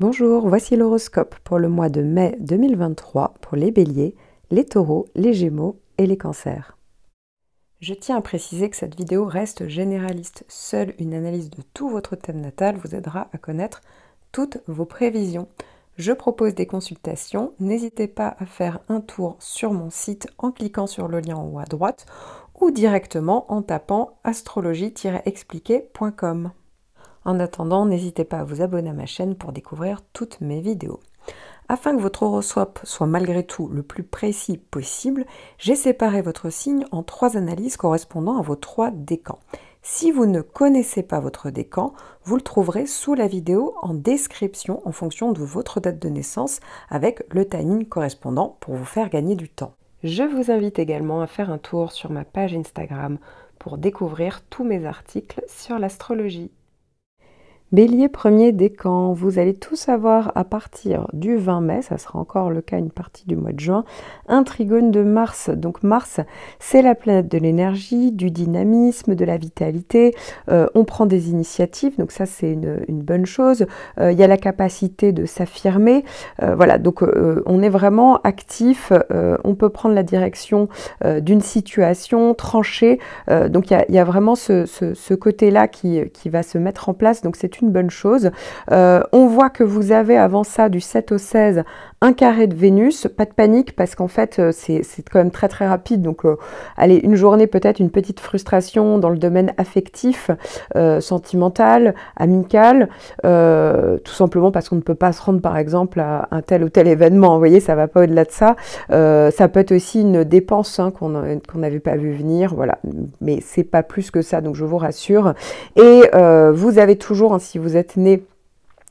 Bonjour, voici l'horoscope pour le mois de mai 2023 pour les béliers, les taureaux, les gémeaux et les cancers. Je tiens à préciser que cette vidéo reste généraliste. Seule une analyse de tout votre thème natal vous aidera à connaître toutes vos prévisions. Je propose des consultations. N'hésitez pas à faire un tour sur mon site en cliquant sur le lien en haut à droite ou directement en tapant astrologie expliquercom en attendant, n'hésitez pas à vous abonner à ma chaîne pour découvrir toutes mes vidéos. Afin que votre horoscope soit malgré tout le plus précis possible, j'ai séparé votre signe en trois analyses correspondant à vos trois décans. Si vous ne connaissez pas votre décan, vous le trouverez sous la vidéo en description en fonction de votre date de naissance avec le timing correspondant pour vous faire gagner du temps. Je vous invite également à faire un tour sur ma page Instagram pour découvrir tous mes articles sur l'astrologie. Bélier premier décan, vous allez tout savoir à partir du 20 mai, ça sera encore le cas une partie du mois de juin, un trigone de Mars. Donc Mars, c'est la planète de l'énergie, du dynamisme, de la vitalité, euh, on prend des initiatives, donc ça c'est une, bonne chose, euh, il y a la capacité de s'affirmer, euh, voilà, donc on est vraiment actif, on peut prendre la direction d'une situation, trancher, donc il y, a vraiment ce, côté-là qui, qui va se mettre en place, donc c'est une bonne chose. Euh, on voit que vous avez avant ça du 7 au 16 un carré de Vénus, pas de panique parce qu'en fait euh, c'est quand même très très rapide. Donc euh, allez, une journée peut-être une petite frustration dans le domaine affectif, euh, sentimental, amical, tout simplement parce qu'on ne peut pas se rendre par exemple à un tel ou tel événement. Vous voyez, ça va pas au-delà de ça. ça peut être aussi une dépense hein, qu'on n'avait pas vu venir, voilà. Mais c'est pas plus que ça, donc je vous rassure. Et vous avez toujours, hein, si vous êtes né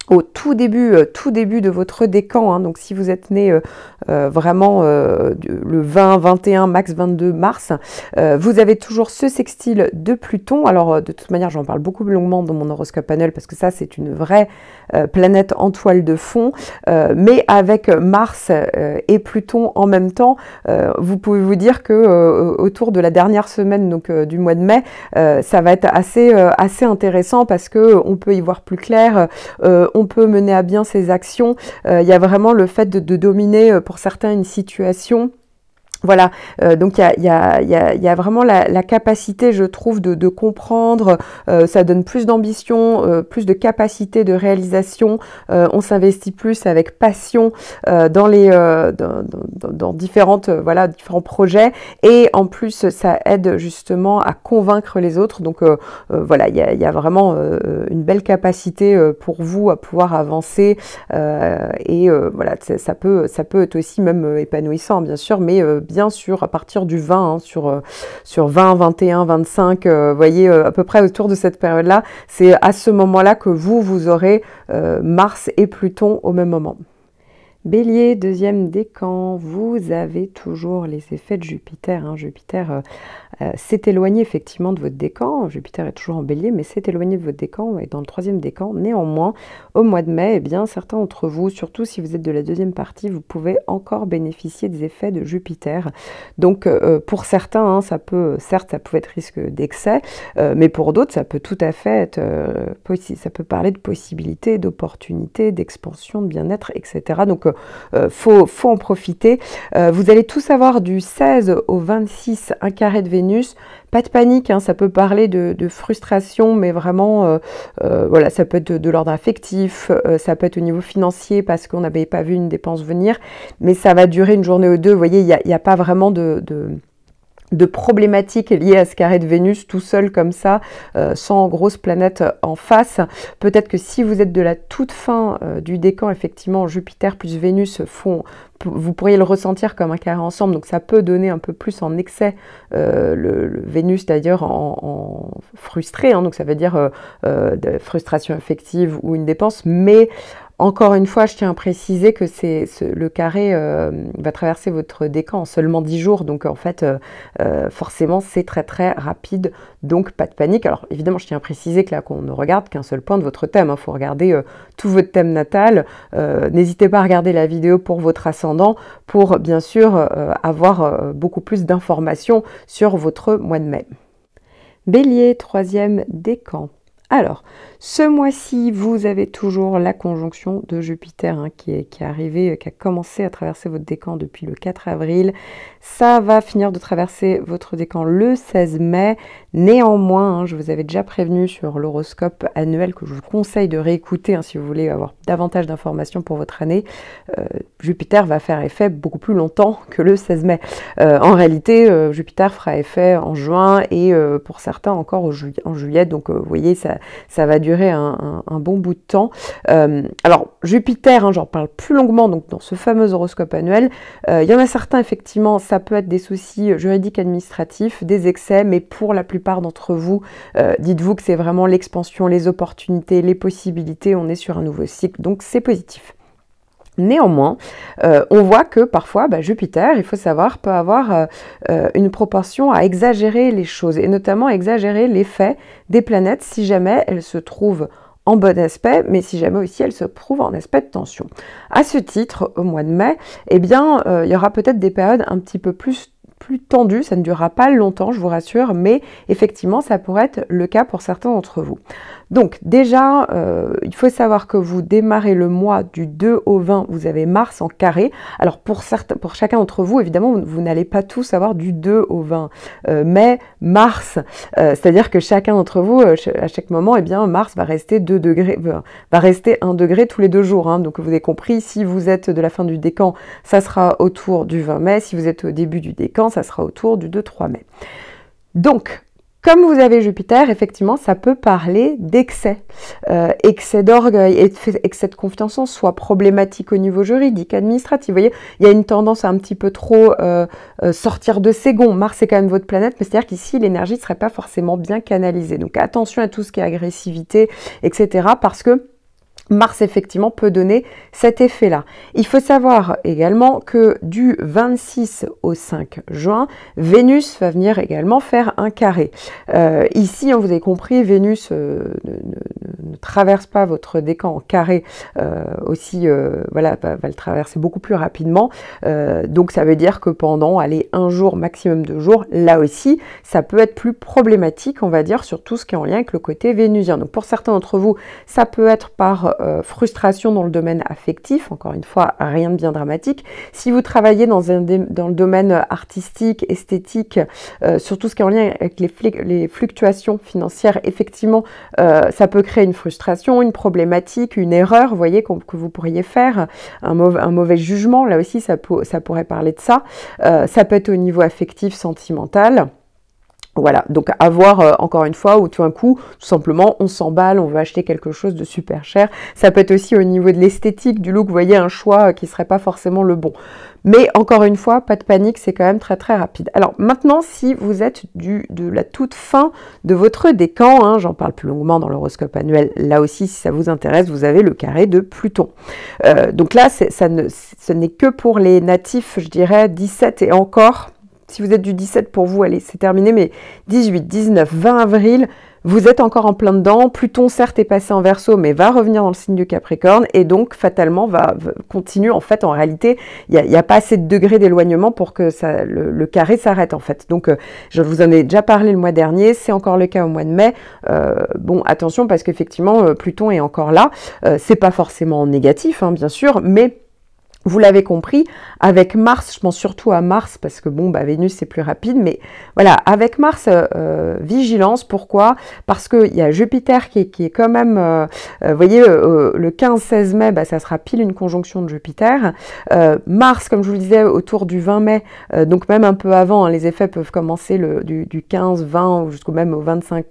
au tout début, euh, tout début de votre décan. Hein. donc si vous êtes né euh, euh, vraiment le 20, 21, max 22 mars, vous avez toujours ce sextile de Pluton. Alors de toute manière, j'en parle beaucoup plus longuement dans mon horoscope panel parce que ça, c'est une vraie planète en toile de fond. mais avec Mars et Pluton en même temps, vous pouvez vous dire que autour de la dernière semaine donc, du mois de mai, ça va être assez, assez intéressant parce que on peut y voir plus clair on peut mener à bien ses actions. Euh, il y a vraiment le fait de, de dominer euh, pour certains une situation voilà, donc il y a, vraiment la, capacité, je trouve, de, comprendre, euh, ça donne plus d'ambition, euh, plus de capacité de réalisation, euh, on s'investit plus avec passion dans les dans, différentes voilà différents projets et en plus ça aide justement à convaincre les autres. Donc voilà, il y a, vraiment une belle capacité pour vous à pouvoir avancer et voilà ça, peut ça peut être aussi même épanouissant bien sûr, mais bien bien sur, à partir du 20, hein, sur, euh, sur 20, 21, 25, vous voyez, euh, à peu près autour de cette période-là, c'est à ce moment-là que vous, vous aurez euh, Mars et Pluton au même moment. Bélier, deuxième décan, vous avez toujours les effets de Jupiter. Hein. Jupiter euh, euh, s'est éloigné effectivement de votre décan. Jupiter est toujours en bélier, mais s'est éloigné de votre décan et dans le troisième décan. Néanmoins, au mois de mai, eh bien, certains d'entre vous, surtout si vous êtes de la deuxième partie, vous pouvez encore bénéficier des effets de Jupiter. Donc euh, pour certains, hein, ça peut, certes, ça peut être risque d'excès, mais pour d'autres, ça peut tout à fait être possible. Ça peut parler de possibilités, d'opportunités, d'expansion, de bien-être, etc. Donc euh, faut, faut, en profiter. Euh, vous allez tout savoir du 16 au 26, un carré de Vénus. Pas de panique, hein, ça peut parler de, frustration, mais vraiment, euh, voilà, ça peut être de, l'ordre affectif, ça peut être au niveau financier parce qu'on n'avait pas vu une dépense venir, mais ça va durer une journée ou deux. Vous voyez, il n'y a, pas vraiment de de problématiques liées à ce carré de Vénus tout seul comme ça, euh, sans grosse planète euh, en face. Peut-être que si vous êtes de la toute fin euh, du décan, effectivement, Jupiter plus Vénus font vous pourriez le ressentir comme un carré ensemble, donc ça peut donner un peu plus en excès le, Vénus d'ailleurs en, frustré, hein. donc ça veut dire de frustration affective ou une dépense, mais encore une fois, je tiens à préciser que c'est le carré euh, va traverser votre décan en seulement 10 jours, donc en fait, euh, euh, forcément, c'est très très rapide, donc pas de panique. Alors évidemment, je tiens à préciser que là, qu'on ne regarde qu'un seul point de votre thème. Il hein. faut regarder tout votre thème natal. N'hésitez pas à regarder la vidéo pour votre ascendant, pour bien sûr avoir beaucoup plus d'informations sur votre mois de mai. Bélier, troisième décan. Alors, ce mois-ci, vous avez toujours la conjonction de Jupiter hein, qui, est, qui est arrivée, euh, qui a commencé à traverser votre décan depuis le 4 avril. Ça va finir de traverser votre décan le 16 mai. Néanmoins, hein, je vous avais déjà prévenu sur l'horoscope annuel que je vous conseille de réécouter hein, si vous voulez avoir davantage d'informations pour votre année. Euh, Jupiter va faire effet beaucoup plus longtemps que le 16 mai. Euh, en réalité, Jupiter fera effet en juin et pour certains encore en juillet. Donc, vous voyez, ça ça, va durer un, bon bout de temps. Euh, alors Jupiter, hein, j'en parle plus longuement, donc dans ce fameux horoscope annuel, euh, il y en a certains effectivement, ça peut être des soucis juridiques, administratifs, des excès, mais pour la plupart d'entre vous, euh, dites-vous que c'est vraiment l'expansion, les opportunités, les possibilités, on est sur un nouveau cycle, donc c'est positif. Néanmoins, euh, on voit que parfois bah, Jupiter, il faut savoir, peut avoir euh, euh, une propension à exagérer les choses et notamment exagérer l'effet des planètes si jamais elles se trouvent en bon aspect, mais si jamais aussi elles se trouvent en aspect de tension. À ce titre, au mois de mai, eh bien, il y aura peut-être des périodes un petit peu plus tendues, ça ne durera pas longtemps, je vous rassure, mais effectivement, ça pourrait être le cas pour certains d'entre vous. Donc déjà, euh, il faut savoir que vous démarrez le mois du 2 au 20, vous avez Mars en carré. Alors pour, certains, pour chacun d'entre vous, évidemment, vous, n'allez pas tous avoir du 2 au 20 euh, mai, Mars. Euh, c'est-à-dire que chacun d'entre vous, à chaque moment, eh bien, Mars va rester 2 degrés, va rester 1 degré tous les deux jours. Hein. Donc vous avez compris, si vous êtes de la fin du décan, ça sera autour du 20 mai. Si vous êtes au début du décan, ça sera autour du 2-3 mai. Donc, comme vous avez Jupiter, effectivement, ça peut parler d'excès. Euh, excès d'orgueil, excès de confiance en soi, problématique au niveau juridique, administratif. Vous voyez, il y a une tendance à un petit peu trop euh, euh, sortir de ses gonds. Mars est quand même votre planète, mais c'est-à-dire qu'ici, l'énergie ne serait pas forcément bien canalisée. Donc attention à tout ce qui est agressivité, etc. Parce que Mars effectivement peut donner cet effet-là. Il faut savoir également que du 26 au 5 juin, Vénus va venir également faire un carré. Euh, ici, hein, vous avez compris, Vénus euh, ne, traverse pas votre décan en carré euh, aussi, voilà, va, le traverser beaucoup plus rapidement. donc ça veut dire que pendant, allez, un jour, maximum de jours, là aussi, ça peut être plus problématique, on va dire, sur tout ce qui est en lien avec le côté vénusien. Donc pour certains d'entre vous, ça peut être par euh, frustration dans le domaine affectif, encore une fois, rien de bien dramatique. Si vous travaillez dans, un, le domaine euh, artistique, esthétique, euh, surtout ce qui est en lien avec les, fluctuations financières, effectivement, ça peut créer une frustration, une problématique, une erreur, vous voyez, que vous pourriez faire, un mauvais, jugement, là aussi, ça, ça pourrait parler de ça. ça peut être au niveau affectif, sentimental. Voilà, donc avoir euh, encore une fois où tout un coup, tout simplement, on s'emballe, on veut acheter quelque chose de super cher. Ça peut être aussi au niveau de l'esthétique, du look, vous voyez un choix euh, qui ne serait pas forcément le bon. Mais encore une fois, pas de panique, c'est quand même très très rapide. Alors maintenant, si vous êtes du, de la toute fin de votre décan, hein, j'en parle plus longuement dans l'horoscope annuel, là aussi, si ça vous intéresse, vous avez le carré de Pluton. Euh, donc là, ça ne, ce n'est que pour les natifs, je dirais, 17 et encore si vous êtes du 17 pour vous, allez, c'est terminé, mais 18, 19, 20 avril, vous êtes encore en plein dedans. Pluton, certes, est passé en verso, mais va revenir dans le signe du Capricorne et donc fatalement va, continuer. En fait, en réalité, il n'y a, pas assez de degrés d'éloignement pour que ça, le, carré s'arrête, en fait. Donc, euh, je vous en ai déjà parlé le mois dernier, c'est encore le cas au mois de mai. Euh, bon, attention, parce qu'effectivement, euh, Pluton est encore là. c'est pas forcément négatif, hein, bien sûr, mais vous l'avez compris, avec Mars, je pense surtout à Mars parce que bon, bah, Vénus c'est plus rapide, mais voilà, avec Mars, euh, euh, vigilance, pourquoi Parce qu'il y a Jupiter qui, est quand même, euh, vous voyez, le 15-16 mai, bah, ça sera pile une conjonction de Jupiter. Mars, comme je vous le disais, autour du 20 mai, donc même un peu avant, hein, les effets peuvent commencer du, 15-20 jusqu'au même au 25,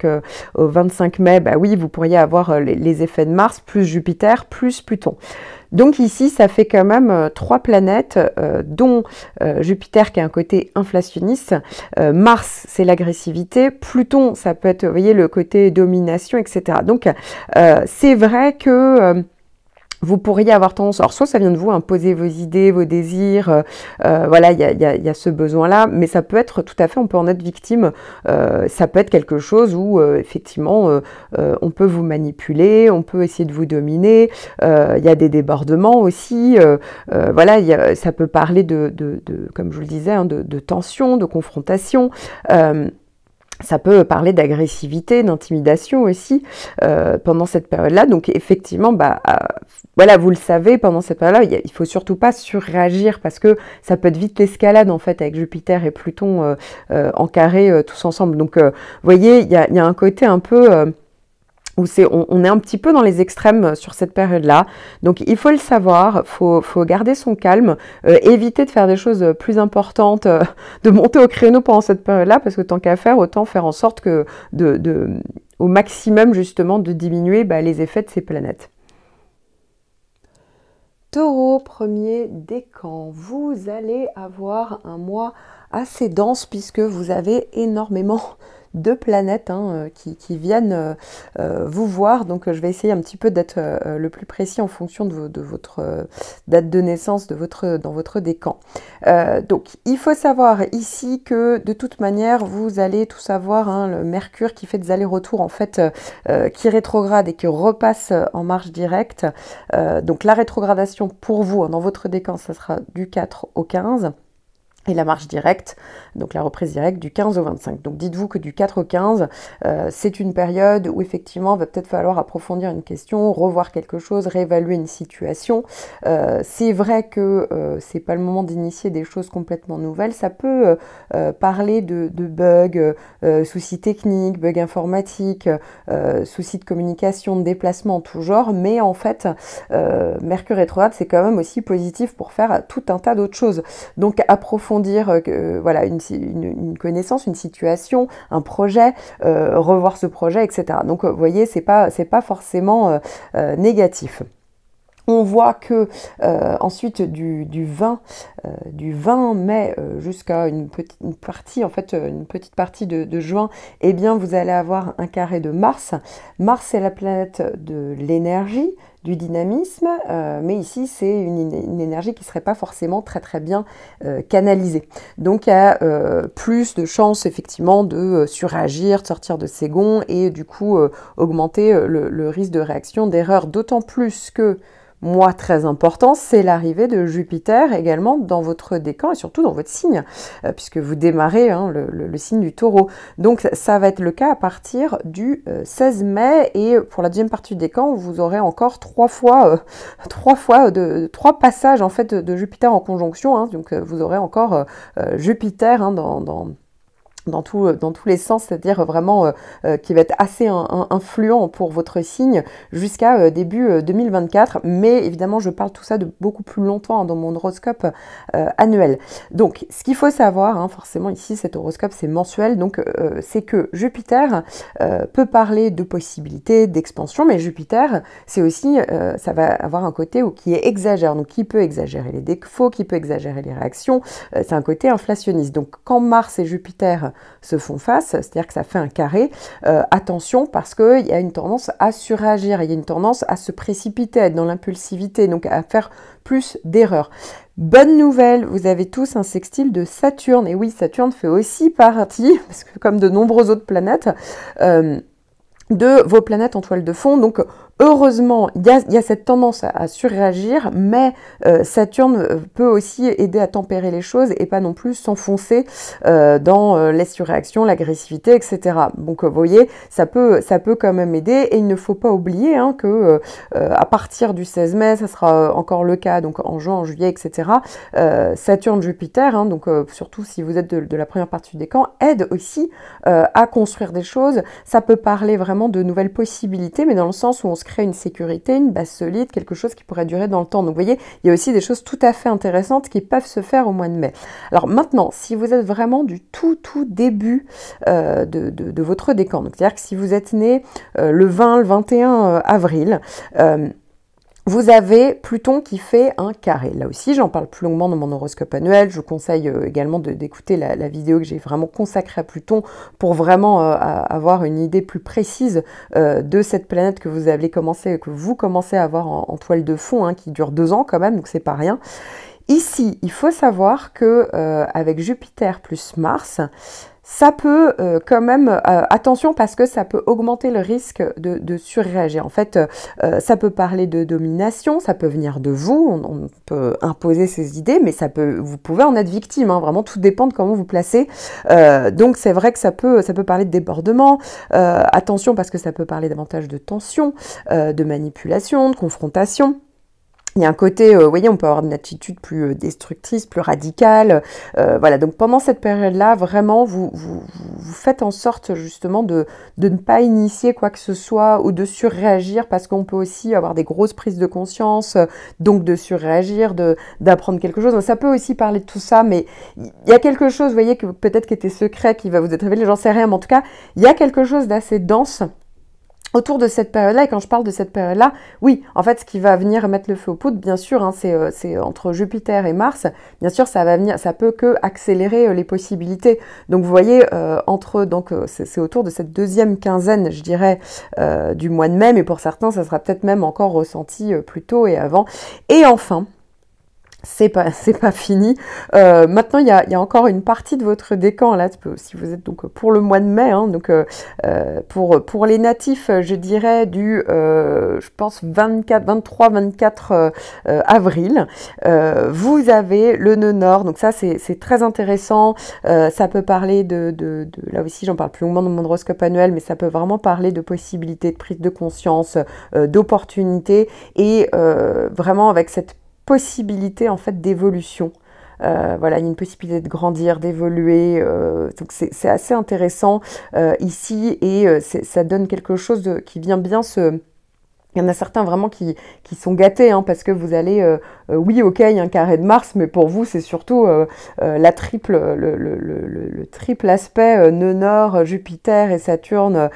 au 25 mai, bah oui, vous pourriez avoir les effets de Mars, plus Jupiter, plus Pluton. Donc ici, ça fait quand même euh, trois planètes, euh, dont euh, Jupiter qui a un côté inflationniste, Mars c'est l'agressivité, Pluton ça peut être, voyez, le côté domination, etc. Donc c'est vrai que vous pourriez avoir tendance, alors soit ça vient de vous, imposer hein, vos idées, vos désirs, euh, euh, voilà, il y a, ce besoin-là, mais ça peut être tout à fait, on peut en être victime, euh, ça peut être quelque chose où effectivement on peut vous manipuler, on peut essayer de vous dominer, il y a des débordements aussi, voilà, y ça peut parler de, de, comme je vous le disais, hein, de, de, tension, de confrontation ça peut parler d'agressivité, d'intimidation aussi euh, pendant cette période-là. Donc effectivement, bah, euh, voilà, vous le savez, pendant cette période-là, il faut surtout pas surréagir parce que ça peut être vite l'escalade en fait avec Jupiter et Pluton euh, en carré tous ensemble. Donc vous voyez, il y a, un côté un peu on, est un petit peu dans les extrêmes euh, sur cette période-là. Donc il faut le savoir, faut, faut garder son calme, euh, éviter de faire des choses euh, plus importantes, de monter au créneau pendant cette période-là, parce que tant qu'à faire, autant faire en sorte que au maximum justement de diminuer bah, les effets de ces planètes. Taureau, premier décan, vous allez avoir un mois assez dense puisque vous avez énormément deux planètes hein, euh, qui, viennent euh, euh, vous voir. Donc je vais essayer un petit peu d'être le plus précis en fonction de, votre date de naissance de votre, dans votre décan. donc il faut savoir ici que de toute manière, vous allez tout savoir, hein, le Mercure qui fait des allers-retours en fait, qui rétrograde et qui repasse en marche directe. donc la rétrogradation pour vous, hein, dans votre décan, ça sera du 4 au 15 et la marche directe, donc la reprise directe du 15 au 25. Donc dites-vous que du 4 au 15, euh, c'est une période où effectivement va peut-être falloir approfondir une question, revoir quelque chose, réévaluer une situation. Euh, c'est vrai que ce euh, c'est pas le moment d'initier des choses complètement nouvelles. Ça peut parler de, bugs, soucis techniques, bugs informatiques, soucis de communication, de déplacement, tout genre. Mais en fait, Mercure rétrograde, c'est quand même aussi positif pour faire tout un tas d'autres choses. Donc approfondir dire, euh, que voilà, une, connaissance, une situation, un projet, euh, revoir ce projet, etc. Donc euh, vous voyez, ce n'est pas, pas, forcément négatif. On voit que ensuite du, du 20, du 20 mai jusqu'à une petite une partie, en fait une petite partie de, juin, eh bien vous allez avoir un carré de Mars. Mars est la planète de l'énergie, du dynamisme, euh, mais ici c'est une, énergie qui serait pas forcément très très bien euh, canalisée. Donc il a euh, plus de chances effectivement de suragir, de sortir de ses gonds et du coup augmenter le, risque de réaction, d'erreur, d'autant plus que moi, très important, c'est l'arrivée de Jupiter également dans votre décan et surtout dans votre signe, euh, puisque vous démarrez hein, le, signe du taureau. Donc ça va être le cas à partir du 16 euh, mai et pour la deuxième partie du décan, vous aurez encore trois fois, euh, trois fois de, trois passages en fait de, Jupiter en conjonction. Hein. donc vous aurez encore Jupiter hein, dans dans, tout, euh, dans tous les sens, c'est-à-dire vraiment euh, euh, qui va être assez influent pour votre signe jusqu'à début 2024. Mais évidemment, je parle tout ça de beaucoup plus longtemps hein, dans mon horoscope annuel. Donc, ce qu'il faut savoir, hein, forcément ici, cet horoscope c'est mensuel, donc c'est que Jupiter peut parler de possibilités d'expansion, mais Jupiter, c'est aussi, ça va avoir un côté qui est exagère, donc qui peut exagérer les défauts, qui peut exagérer les réactions. c'est un côté inflationniste. Donc, quand Mars et Jupiter se font face, c'est-à-dire que ça fait un carré, euh, attention parce qu'il y a une tendance à suragir, il y a une tendance à se précipiter, à être dans l'impulsivité, donc à faire plus d'erreurs. Bonne nouvelle, vous avez tous un sextile de Saturne. Et oui, Saturne fait aussi partie, parce que comme de nombreuses autres planètes, euh, de vos planètes en toile de fond. Donc Heureusement, il y, a cette tendance à, surréagir, mais euh, Saturne euh, peut aussi aider à tempérer les choses et pas non plus s'enfoncer euh, dans les surréactions, l'agressivité, etc. Donc, vous voyez, ça peut, ça peut quand même aider et il ne faut pas oublier hein, que à partir du 16 mai, ça sera encore le cas, donc en juin, en juillet, etc. Saturne, Jupiter, hein, donc surtout si vous êtes de, de, la première partie des camps, aide aussi à construire des choses. Ça peut parler vraiment de nouvelles possibilités, mais dans le sens où on se créer une sécurité, une base solide, quelque chose qui pourrait durer dans le temps. Donc vous voyez, il y a aussi des choses tout à fait intéressantes qui peuvent se faire au mois de mai. Alors maintenant, si vous êtes vraiment du tout tout début euh, de, votre décan, c'est-à-dire que si vous êtes né euh, le 20, le 21 euh, avril, vous avez Pluton qui fait un carré. Là aussi, j'en parle plus longuement dans mon horoscope annuel. Je vous conseille euh, également d'écouter la, vidéo que j'ai vraiment consacrée à Pluton pour vraiment euh, avoir une idée plus précise euh, de cette planète que vous avez commencé, que vous commencez à avoir en, toile de fond, hein, qui dure deux ans quand même, donc c'est pas rien. Ici, il faut savoir que avec Jupiter plus Mars, ça peut euh, quand même, euh, attention parce que ça peut augmenter le risque de, de surréagir. En fait, euh, ça peut parler de domination, ça peut venir de vous, on, peut imposer ses idées, mais ça peut, vous pouvez en être victime. Hein. vraiment, tout dépend de comment vous placez. donc, c'est vrai que ça peut, ça peut parler de débordement. attention parce que ça peut parler davantage de tension, de manipulation, de confrontation. Il y a un côté, euh, vous voyez, on peut avoir une attitude plus euh, destructrice, plus radicale. Euh, voilà, donc pendant cette période-là, vraiment, vous, vous, faites en sorte justement de, de, ne pas initier quoi que ce soit ou de surréagir parce qu'on peut aussi avoir des grosses prises de conscience, donc de surréagir, d'apprendre quelque chose. Ça peut aussi parler de tout ça, mais il y a quelque chose, vous voyez, que peut-être qui était secret, qui va vous être révélé, j'en sais rien, mais en tout cas, il y a quelque chose d'assez dense autour de cette période-là, et quand je parle de cette période-là, oui, en fait, ce qui va venir mettre le feu aux poudres, bien sûr, hein, euh, c'est, entre Jupiter et Mars, bien sûr, ça va venir, ça peut que accélérer euh, les possibilités. Donc, vous voyez, euh, entre, donc, c'est, autour de cette deuxième quinzaine, je dirais, du mois de mai, mais pour certains, ça sera peut-être même encore ressenti plus tôt et avant. Et enfin, c'est pas, c'est pas fini. Euh, maintenant, il y, a, y encore une partie de votre décan, là, si vous êtes donc pour le mois de mai, hein, donc euh, euh, pour, pour les natifs, je dirais du, je pense, 24, 23, 24 avril, vous avez le nœud nord, donc ça, c'est, très intéressant, ça peut parler de, de, de là aussi, j'en parle plus longuement dans mon horoscope annuel, mais ça peut vraiment parler de possibilités, de prise de conscience, d'opportunités, et vraiment avec cette possibilité en fait d'évolution. Euh, voilà, il y a une possibilité de grandir, d'évoluer. Euh, donc c'est assez intéressant euh, ici et ça donne quelque chose qui vient bien se il y en a certains vraiment qui, qui sont gâtés hein, parce que vous allez, euh, euh, oui, ok, il y a un carré de Mars, mais pour vous, c'est surtout euh, la triple, le, le, triple aspect nœud Jupiter et Saturne.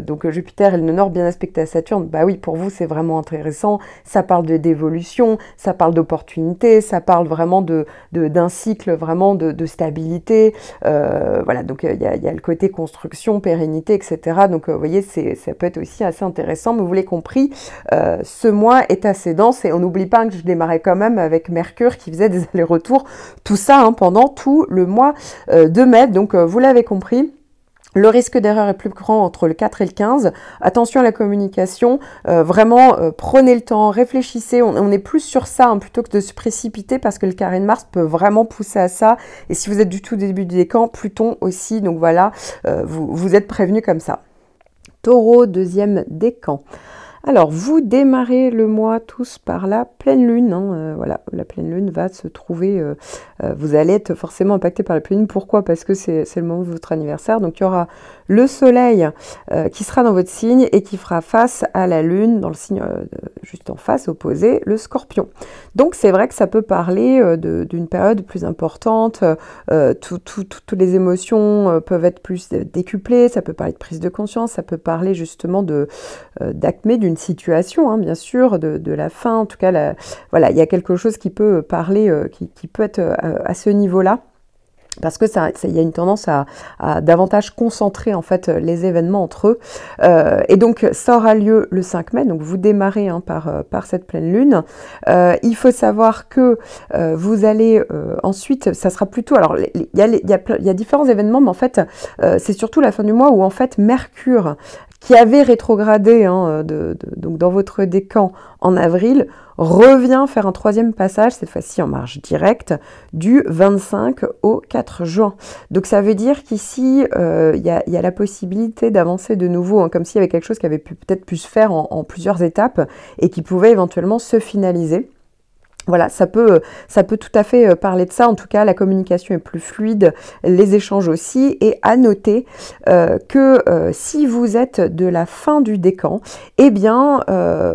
donc Jupiter et le bien aspecté à Saturne, bah oui, pour vous, c'est vraiment intéressant. Ça parle de d'évolution, ça parle d'opportunité, ça parle vraiment de, d'un cycle vraiment de, de stabilité. voilà, donc il y a, y, a le côté construction, pérennité, etc. Donc vous voyez, c'est, ça peut être aussi assez intéressant, mais vous l'avez compris. Euh, ce mois est assez dense et on n'oublie pas que je démarrais quand même avec Mercure qui faisait des allers-retours, tout ça hein, pendant tout le mois euh, de mai. Donc euh, vous l'avez compris. Le risque d'erreur est plus grand entre le 4 et le 15. Attention à la communication. vraiment, prenez le temps, réfléchissez. On, est plus sur ça hein, plutôt que de se précipiter parce que le carré de Mars peut vraiment pousser à ça. Et si vous êtes du tout début du décan, Pluton aussi. Donc voilà, vous, vous êtes prévenu comme ça. Taureau, deuxième décan. Alors, vous démarrez le mois tous par la pleine lune. Hein, euh, voilà, la pleine lune va se trouver, euh, euh, vous allez être forcément impacté par la pleine lune. Pourquoi Parce que c'est le moment de votre anniversaire. Donc, il y aura le soleil euh, qui sera dans votre signe et qui fera face à la lune dans le signe euh, juste en face opposé, le scorpion. Donc c'est vrai que ça peut parler euh, d'une période plus importante, toutes les émotions peuvent être plus décuplées, ça peut parler de prise de conscience, ça peut parler justement d'acmé d'une situation, hein, bien sûr, de, la fin, en tout cas, voilà, il y a quelque chose qui peut parler, qui peut être à ce niveau-là parce que ça, il y a une tendance à, davantage concentrer en fait les événements entre eux. Euh, et donc ça aura lieu le 5 mai, donc vous démarrez hein, par, euh, par cette pleine lune. Euh, il faut savoir que vous allez ensuite, ça sera plutôt, alors il y, a, différents événements, mais en fait c'est surtout la fin du mois où en fait Mercure, qui avait rétrogradé hein, donc dans votre décan en avril, revient faire un troisième passage, cette fois-ci en marge directe, du 25 au 4 juin. Donc ça veut dire qu'ici, euh, il y, a la possibilité d'avancer de nouveau, hein, comme s'il y avait quelque chose qui avait peut-être pu se faire en plusieurs étapes et qui pouvait éventuellement se finaliser. Voilà, ça peut, ça peut tout à fait euh, parler de ça. En tout cas, la communication est plus fluide, les échanges aussi. Et à noter euh, que euh, si vous êtes de la fin du décan, eh bien,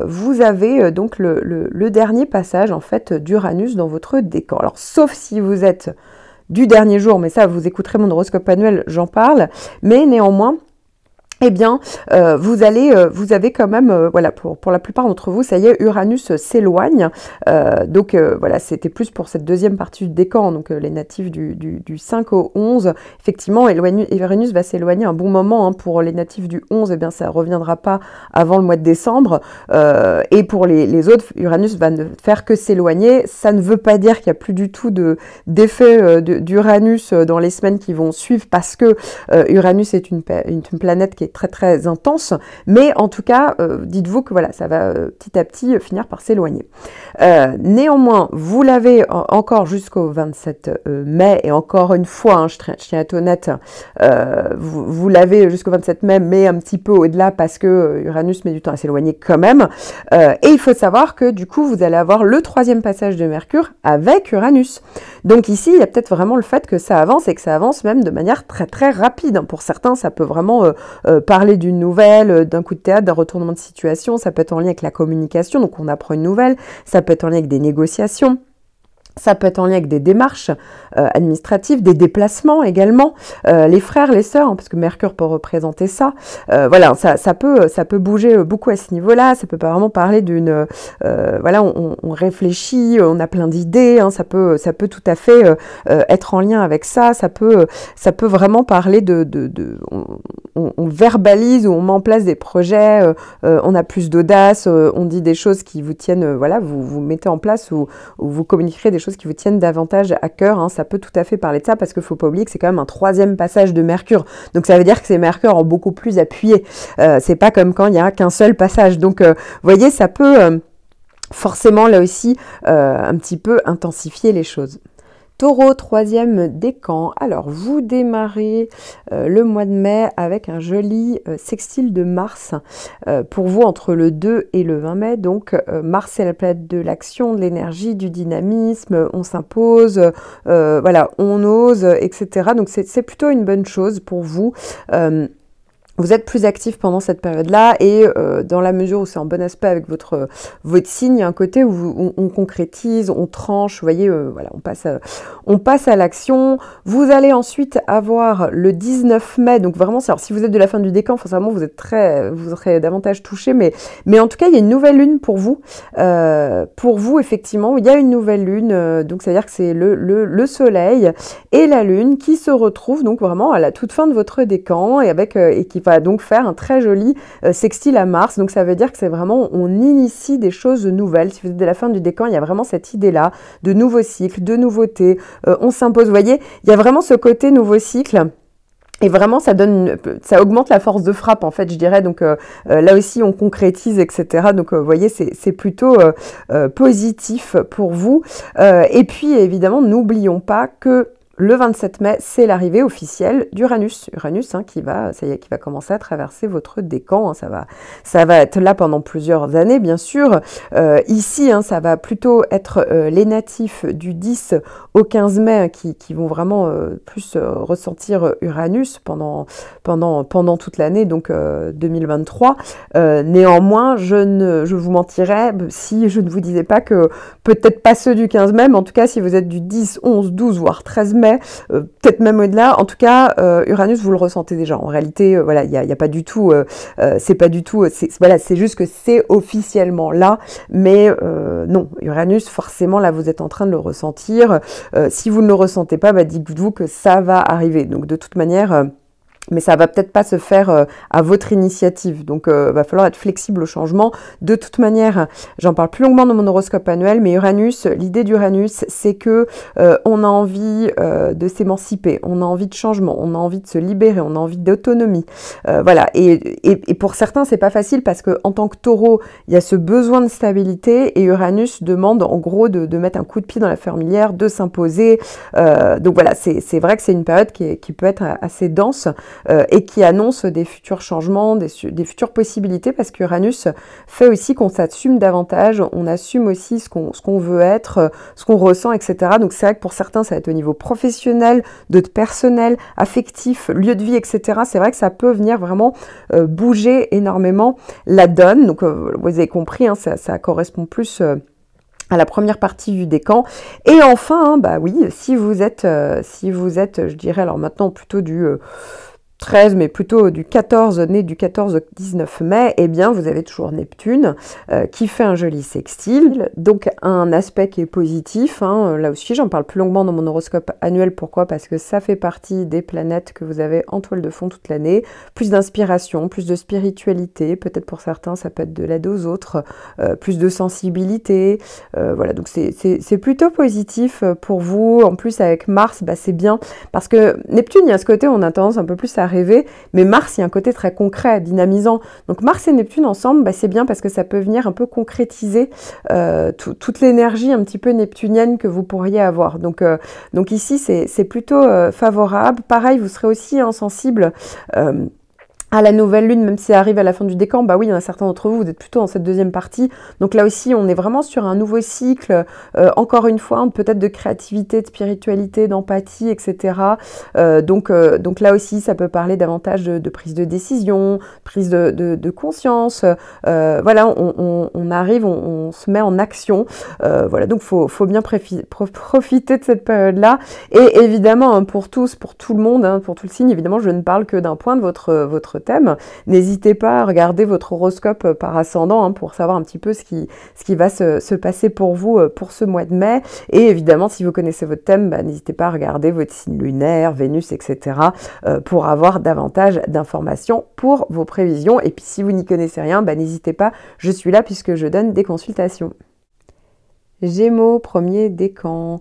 vous avez donc le, dernier passage en fait d'Uranus dans votre décan. Alors, sauf si vous êtes du dernier jour, mais ça, vous écouterez mon horoscope annuel, j'en parle. Mais néanmoins, eh bien, euh, vous allez, euh, vous avez quand même, euh, voilà, pour, pour, la plupart d'entre vous, ça y est, Uranus s'éloigne. donc voilà, c'était plus pour cette deuxième partie du décan, donc les natifs du, du, du, 5 au 11. Effectivement, Uranus va s'éloigner un bon moment. Hein. pour les natifs du 11, eh bien, ça ne reviendra pas avant le mois de décembre. et pour les, autres, Uranus va ne faire que s'éloigner. Ça ne veut pas dire qu'il n'y a plus du tout d'effet d'Uranus dans les semaines qui vont suivre, parce que Uranus est une, une planète qui est très très intense, mais en tout cas, euh, dites-vous que voilà, ça va euh, petit à petit euh, finir par s'éloigner. néanmoins, vous l'avez encore jusqu'au 27 mai, et encore une fois, hein, je, tiens à être honnête, vous, l'avez jusqu'au 27 mai, mais un petit peu au-delà parce que Uranus met du temps à s'éloigner quand même. et il faut savoir que du coup, vous allez avoir le troisième passage de Mercure avec Uranus. Donc ici, il y a peut-être vraiment le fait que ça avance et que ça avance même de manière très très rapide. Pour certains, ça peut vraiment parler d'une nouvelle, euh, d'un coup de théâtre, d'un retournement de situation, ça peut être en lien avec la communication, donc on apprend une nouvelle, ça peut être en lien avec des négociations. Ça peut être en lien avec des démarches euh, administratives, des déplacements également, euh, les frères, les sœurs, hein, parce que Mercure peut représenter ça. Euh, voilà, ça, peut, ça peut bouger beaucoup à ce niveau-là. Ça peut pas vraiment parler d'une, voilà, on, réfléchit, on a plein d'idées. Hein. ça peut, ça peut tout à fait être en lien avec ça. Ça peut, ça peut vraiment parler de, on, verbalise ou on met en place des projets. on a plus d'audace. on dit des choses qui vous tiennent, voilà, vous vous mettez en place ou, ou vous communiquerez des choses qui vous tiennent davantage à cœur, hein, ça peut tout à fait parler de ça parce qu'il faut pas oublier que c'est quand même un troisième passage de Mercure. Donc ça veut dire que ces Mercure ont beaucoup plus appuyé. Euh, c'est pas comme quand il n'y a qu'un seul passage. Donc euh, vous voyez, ça peut euh, forcément là aussi euh, un petit peu intensifier les choses. Taureau, troisième décan. Alors, vous démarrez euh, le mois de mai avec un joli euh, sextile de Mars. Euh, pour vous, entre le 2 et le 20 mai, donc Mars est la planète de l'action, de l'énergie, du dynamisme, on s'impose, voilà, on ose, etc. Donc, c'est plutôt une bonne chose pour vous vous êtes plus actif pendant cette période-là et euh, dans la mesure où c'est en bon aspect avec votre euh, votre signe, il y a un côté où on, concrétise, on tranche, vous voyez, euh, voilà, on passe à, on passe à l'action. Vous allez ensuite avoir le 19 mai, donc vraiment, si vous êtes de la fin du décan, forcément vous êtes très, vous serez davantage touché, mais mais en tout cas il y a une nouvelle lune pour vous, pour vous effectivement, il y a une nouvelle lune, donc c'est à dire que c'est le, le, le soleil et la lune qui se retrouvent donc vraiment à la toute fin de votre décan et avec et qui donc faire un très joli euh, sextile à Mars. Donc ça veut dire que c'est vraiment, on initie des choses nouvelles. Si vous êtes à la fin du décan, il y a vraiment cette idée-là de nouveaux cycles, de nouveautés. Euh, on s'impose, voyez, il y a vraiment ce côté nouveau cycle. Et vraiment, ça donne, ça augmente la force de frappe, en fait, je dirais. Donc euh, là aussi, on concrétise, etc. Donc vous voyez, c'est plutôt positif pour vous. et puis, évidemment, n'oublions pas que le 27 mai, c'est l'arrivée officielle d'Uranus. Uranus, hein, qui va, ça qui va commencer à traverser votre décan. Hein. ça va, ça va être là pendant plusieurs années, bien sûr. Euh, ici, hein, ça va plutôt être euh, les natifs du 10 au 15 mai qui, vont vraiment euh, plus ressentir Uranus pendant toute l'année, donc 2023. néanmoins, je ne, je vous mentirais si je ne vous disais pas que peut-être pas ceux du 15 mai, mais en tout cas, si vous êtes du 10, 11, 12, voire 13 mai euh, peut-être même au-delà. En tout cas, euh, Uranus, vous le ressentez déjà. En réalité, euh, voilà, il n'y a, pas du tout, c'est pas du tout, voilà, c'est juste que c'est officiellement là, mais non, Uranus, forcément, là, vous êtes en train de le ressentir. si vous ne le ressentez pas, bah, dites-vous que ça va arriver. Donc, de toute manière, mais ça va peut-être pas se faire euh, à votre initiative. Donc, il euh, va falloir être flexible au changement. De toute manière, j'en parle plus longuement dans mon horoscope annuel, mais Uranus, l'idée d'Uranus, c'est que euh, on a envie de s'émanciper, on a envie de changement, on a envie de se libérer, on a envie d'autonomie. voilà. Et, et, et, pour certains, c'est pas facile parce que en tant que Taureau, il y a ce besoin de stabilité et Uranus demande, en gros, de, mettre un coup de pied dans la fermilière, de s'imposer. donc voilà, c'est vrai que c'est une période qui, qui peut être assez dense. Euh, et qui annonce des futurs changements, des, futures possibilités, parce qu'Uranus fait aussi qu'on s'assume davantage, on assume aussi ce qu'on veut être, ce qu'on ressent, etc. Donc c'est vrai que pour certains, ça va être au niveau professionnel, d'autres personnel, affectif, lieu de vie, etc. C'est vrai que ça peut venir vraiment euh, bouger énormément la donne. Donc euh, vous avez compris, hein, ça, correspond plus... à la première partie du décan. Et enfin, hein, bah oui, si vous êtes, si vous êtes, je dirais, alors maintenant plutôt du 13, mais plutôt du 14, né du 14 au 19 mai, eh bien, vous avez toujours Neptune euh, qui fait un joli sextile, donc un aspect qui est positif. Hein, là aussi, j'en parle plus longuement dans mon horoscope annuel. Pourquoi Parce que ça fait partie des planètes que vous avez en toile de fond toute l'année. Plus d'inspiration, plus de spiritualité, peut-être pour certains, ça peut être de l'aide aux autres, euh, plus de sensibilité. Euh, voilà, donc c'est plutôt positif pour vous. En plus, avec Mars, bah, c'est bien parce que Neptune, il y a ce côté, on a tendance un peu plus à mais Mars, il y a un côté très concret, dynamisant. Donc Mars et Neptune ensemble, bah, c'est bien parce que ça peut venir un peu concrétiser euh, toute l'énergie un petit peu neptunienne que vous pourriez avoir. Donc, euh, donc ici, c'est plutôt euh, favorable. Pareil, vous serez aussi insensible la nouvelle lune, même si elle arrive à la fin du décan, bah oui, il y en a certains d'entre vous, vous êtes plutôt dans cette deuxième partie. Donc là aussi, on est vraiment sur un nouveau cycle, euh, encore une fois, hein, peut-être de créativité, de spiritualité, d'empathie, etc. Euh, donc, euh, donc là aussi, ça peut parler davantage de, prise de décision, prise de, conscience. voilà, on, arrive, on, se met en action. voilà, donc faut, faut bien profiter de cette période-là. Et évidemment, hein, pour tous, pour tout le monde, hein, pour tout le signe, évidemment, je ne parle que d'un point de votre, votre N'hésitez pas à regarder votre horoscope euh, par ascendant hein, pour savoir un petit peu ce qui, va se, passer pour vous euh, pour ce mois de mai. Et évidemment, si vous connaissez votre thème, bah, n'hésitez pas à regarder votre signe lunaire, Vénus, etc. Euh, pour avoir davantage d'informations pour vos prévisions. Et puis si vous n'y connaissez rien, bah, n'hésitez pas, je suis là puisque je donne des consultations. Gémeaux, premier décan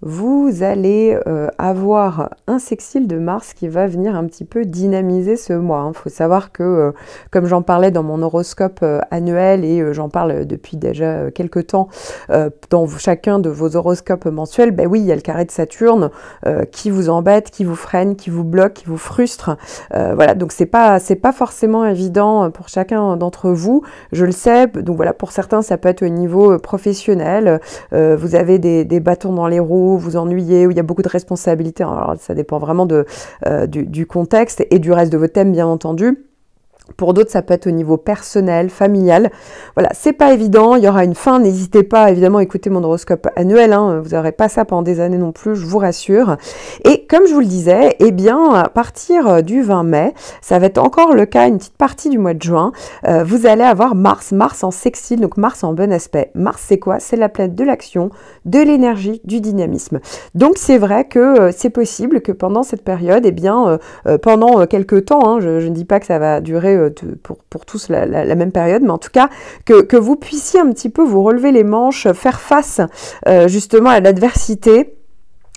vous allez euh, avoir un sextile de Mars qui va venir un petit peu dynamiser ce mois. Il hein. faut savoir que, euh, comme j'en parlais dans mon horoscope euh, annuel et j'en parle depuis déjà quelques temps dans chacun de vos horoscopes mensuels, ben oui, il y a le carré de Saturne qui vous embête, qui vous freine, qui vous bloque, qui vous frustre. voilà, donc c'est pas c'est pas forcément évident pour chacun d'entre vous. Je le sais. Donc voilà, pour certains, ça peut être au niveau professionnel. vous avez des bâtons dans les roues vous ennuyez, où il y a beaucoup de responsabilités. Hein. Alors ça dépend vraiment de, euh, du, contexte et du reste de vos thèmes, bien entendu. Pour d'autres, ça peut être au niveau personnel, familial. Voilà, c'est pas évident. Il y aura une fin. N'hésitez pas, évidemment, à écouter mon horoscope annuel. Hein, vous n'aurez pas ça pendant des années non plus, je vous rassure. Et comme je vous le disais, eh bien, à partir euh, du 20 mai, ça va être encore le cas une petite partie du mois de juin. Euh, vous allez avoir Mars, Mars en sextile, donc Mars en bon aspect. Mars, c'est quoi C'est la planète de l'action, de l'énergie, du dynamisme. Donc, c'est vrai que euh, c'est possible que pendant cette période, eh bien, pendant quelques temps, hein, je ne dis pas que ça va durer euh, pour, tous la, même période, mais en tout cas, que, vous puissiez un petit peu vous relever les manches, faire face euh, justement à l'adversité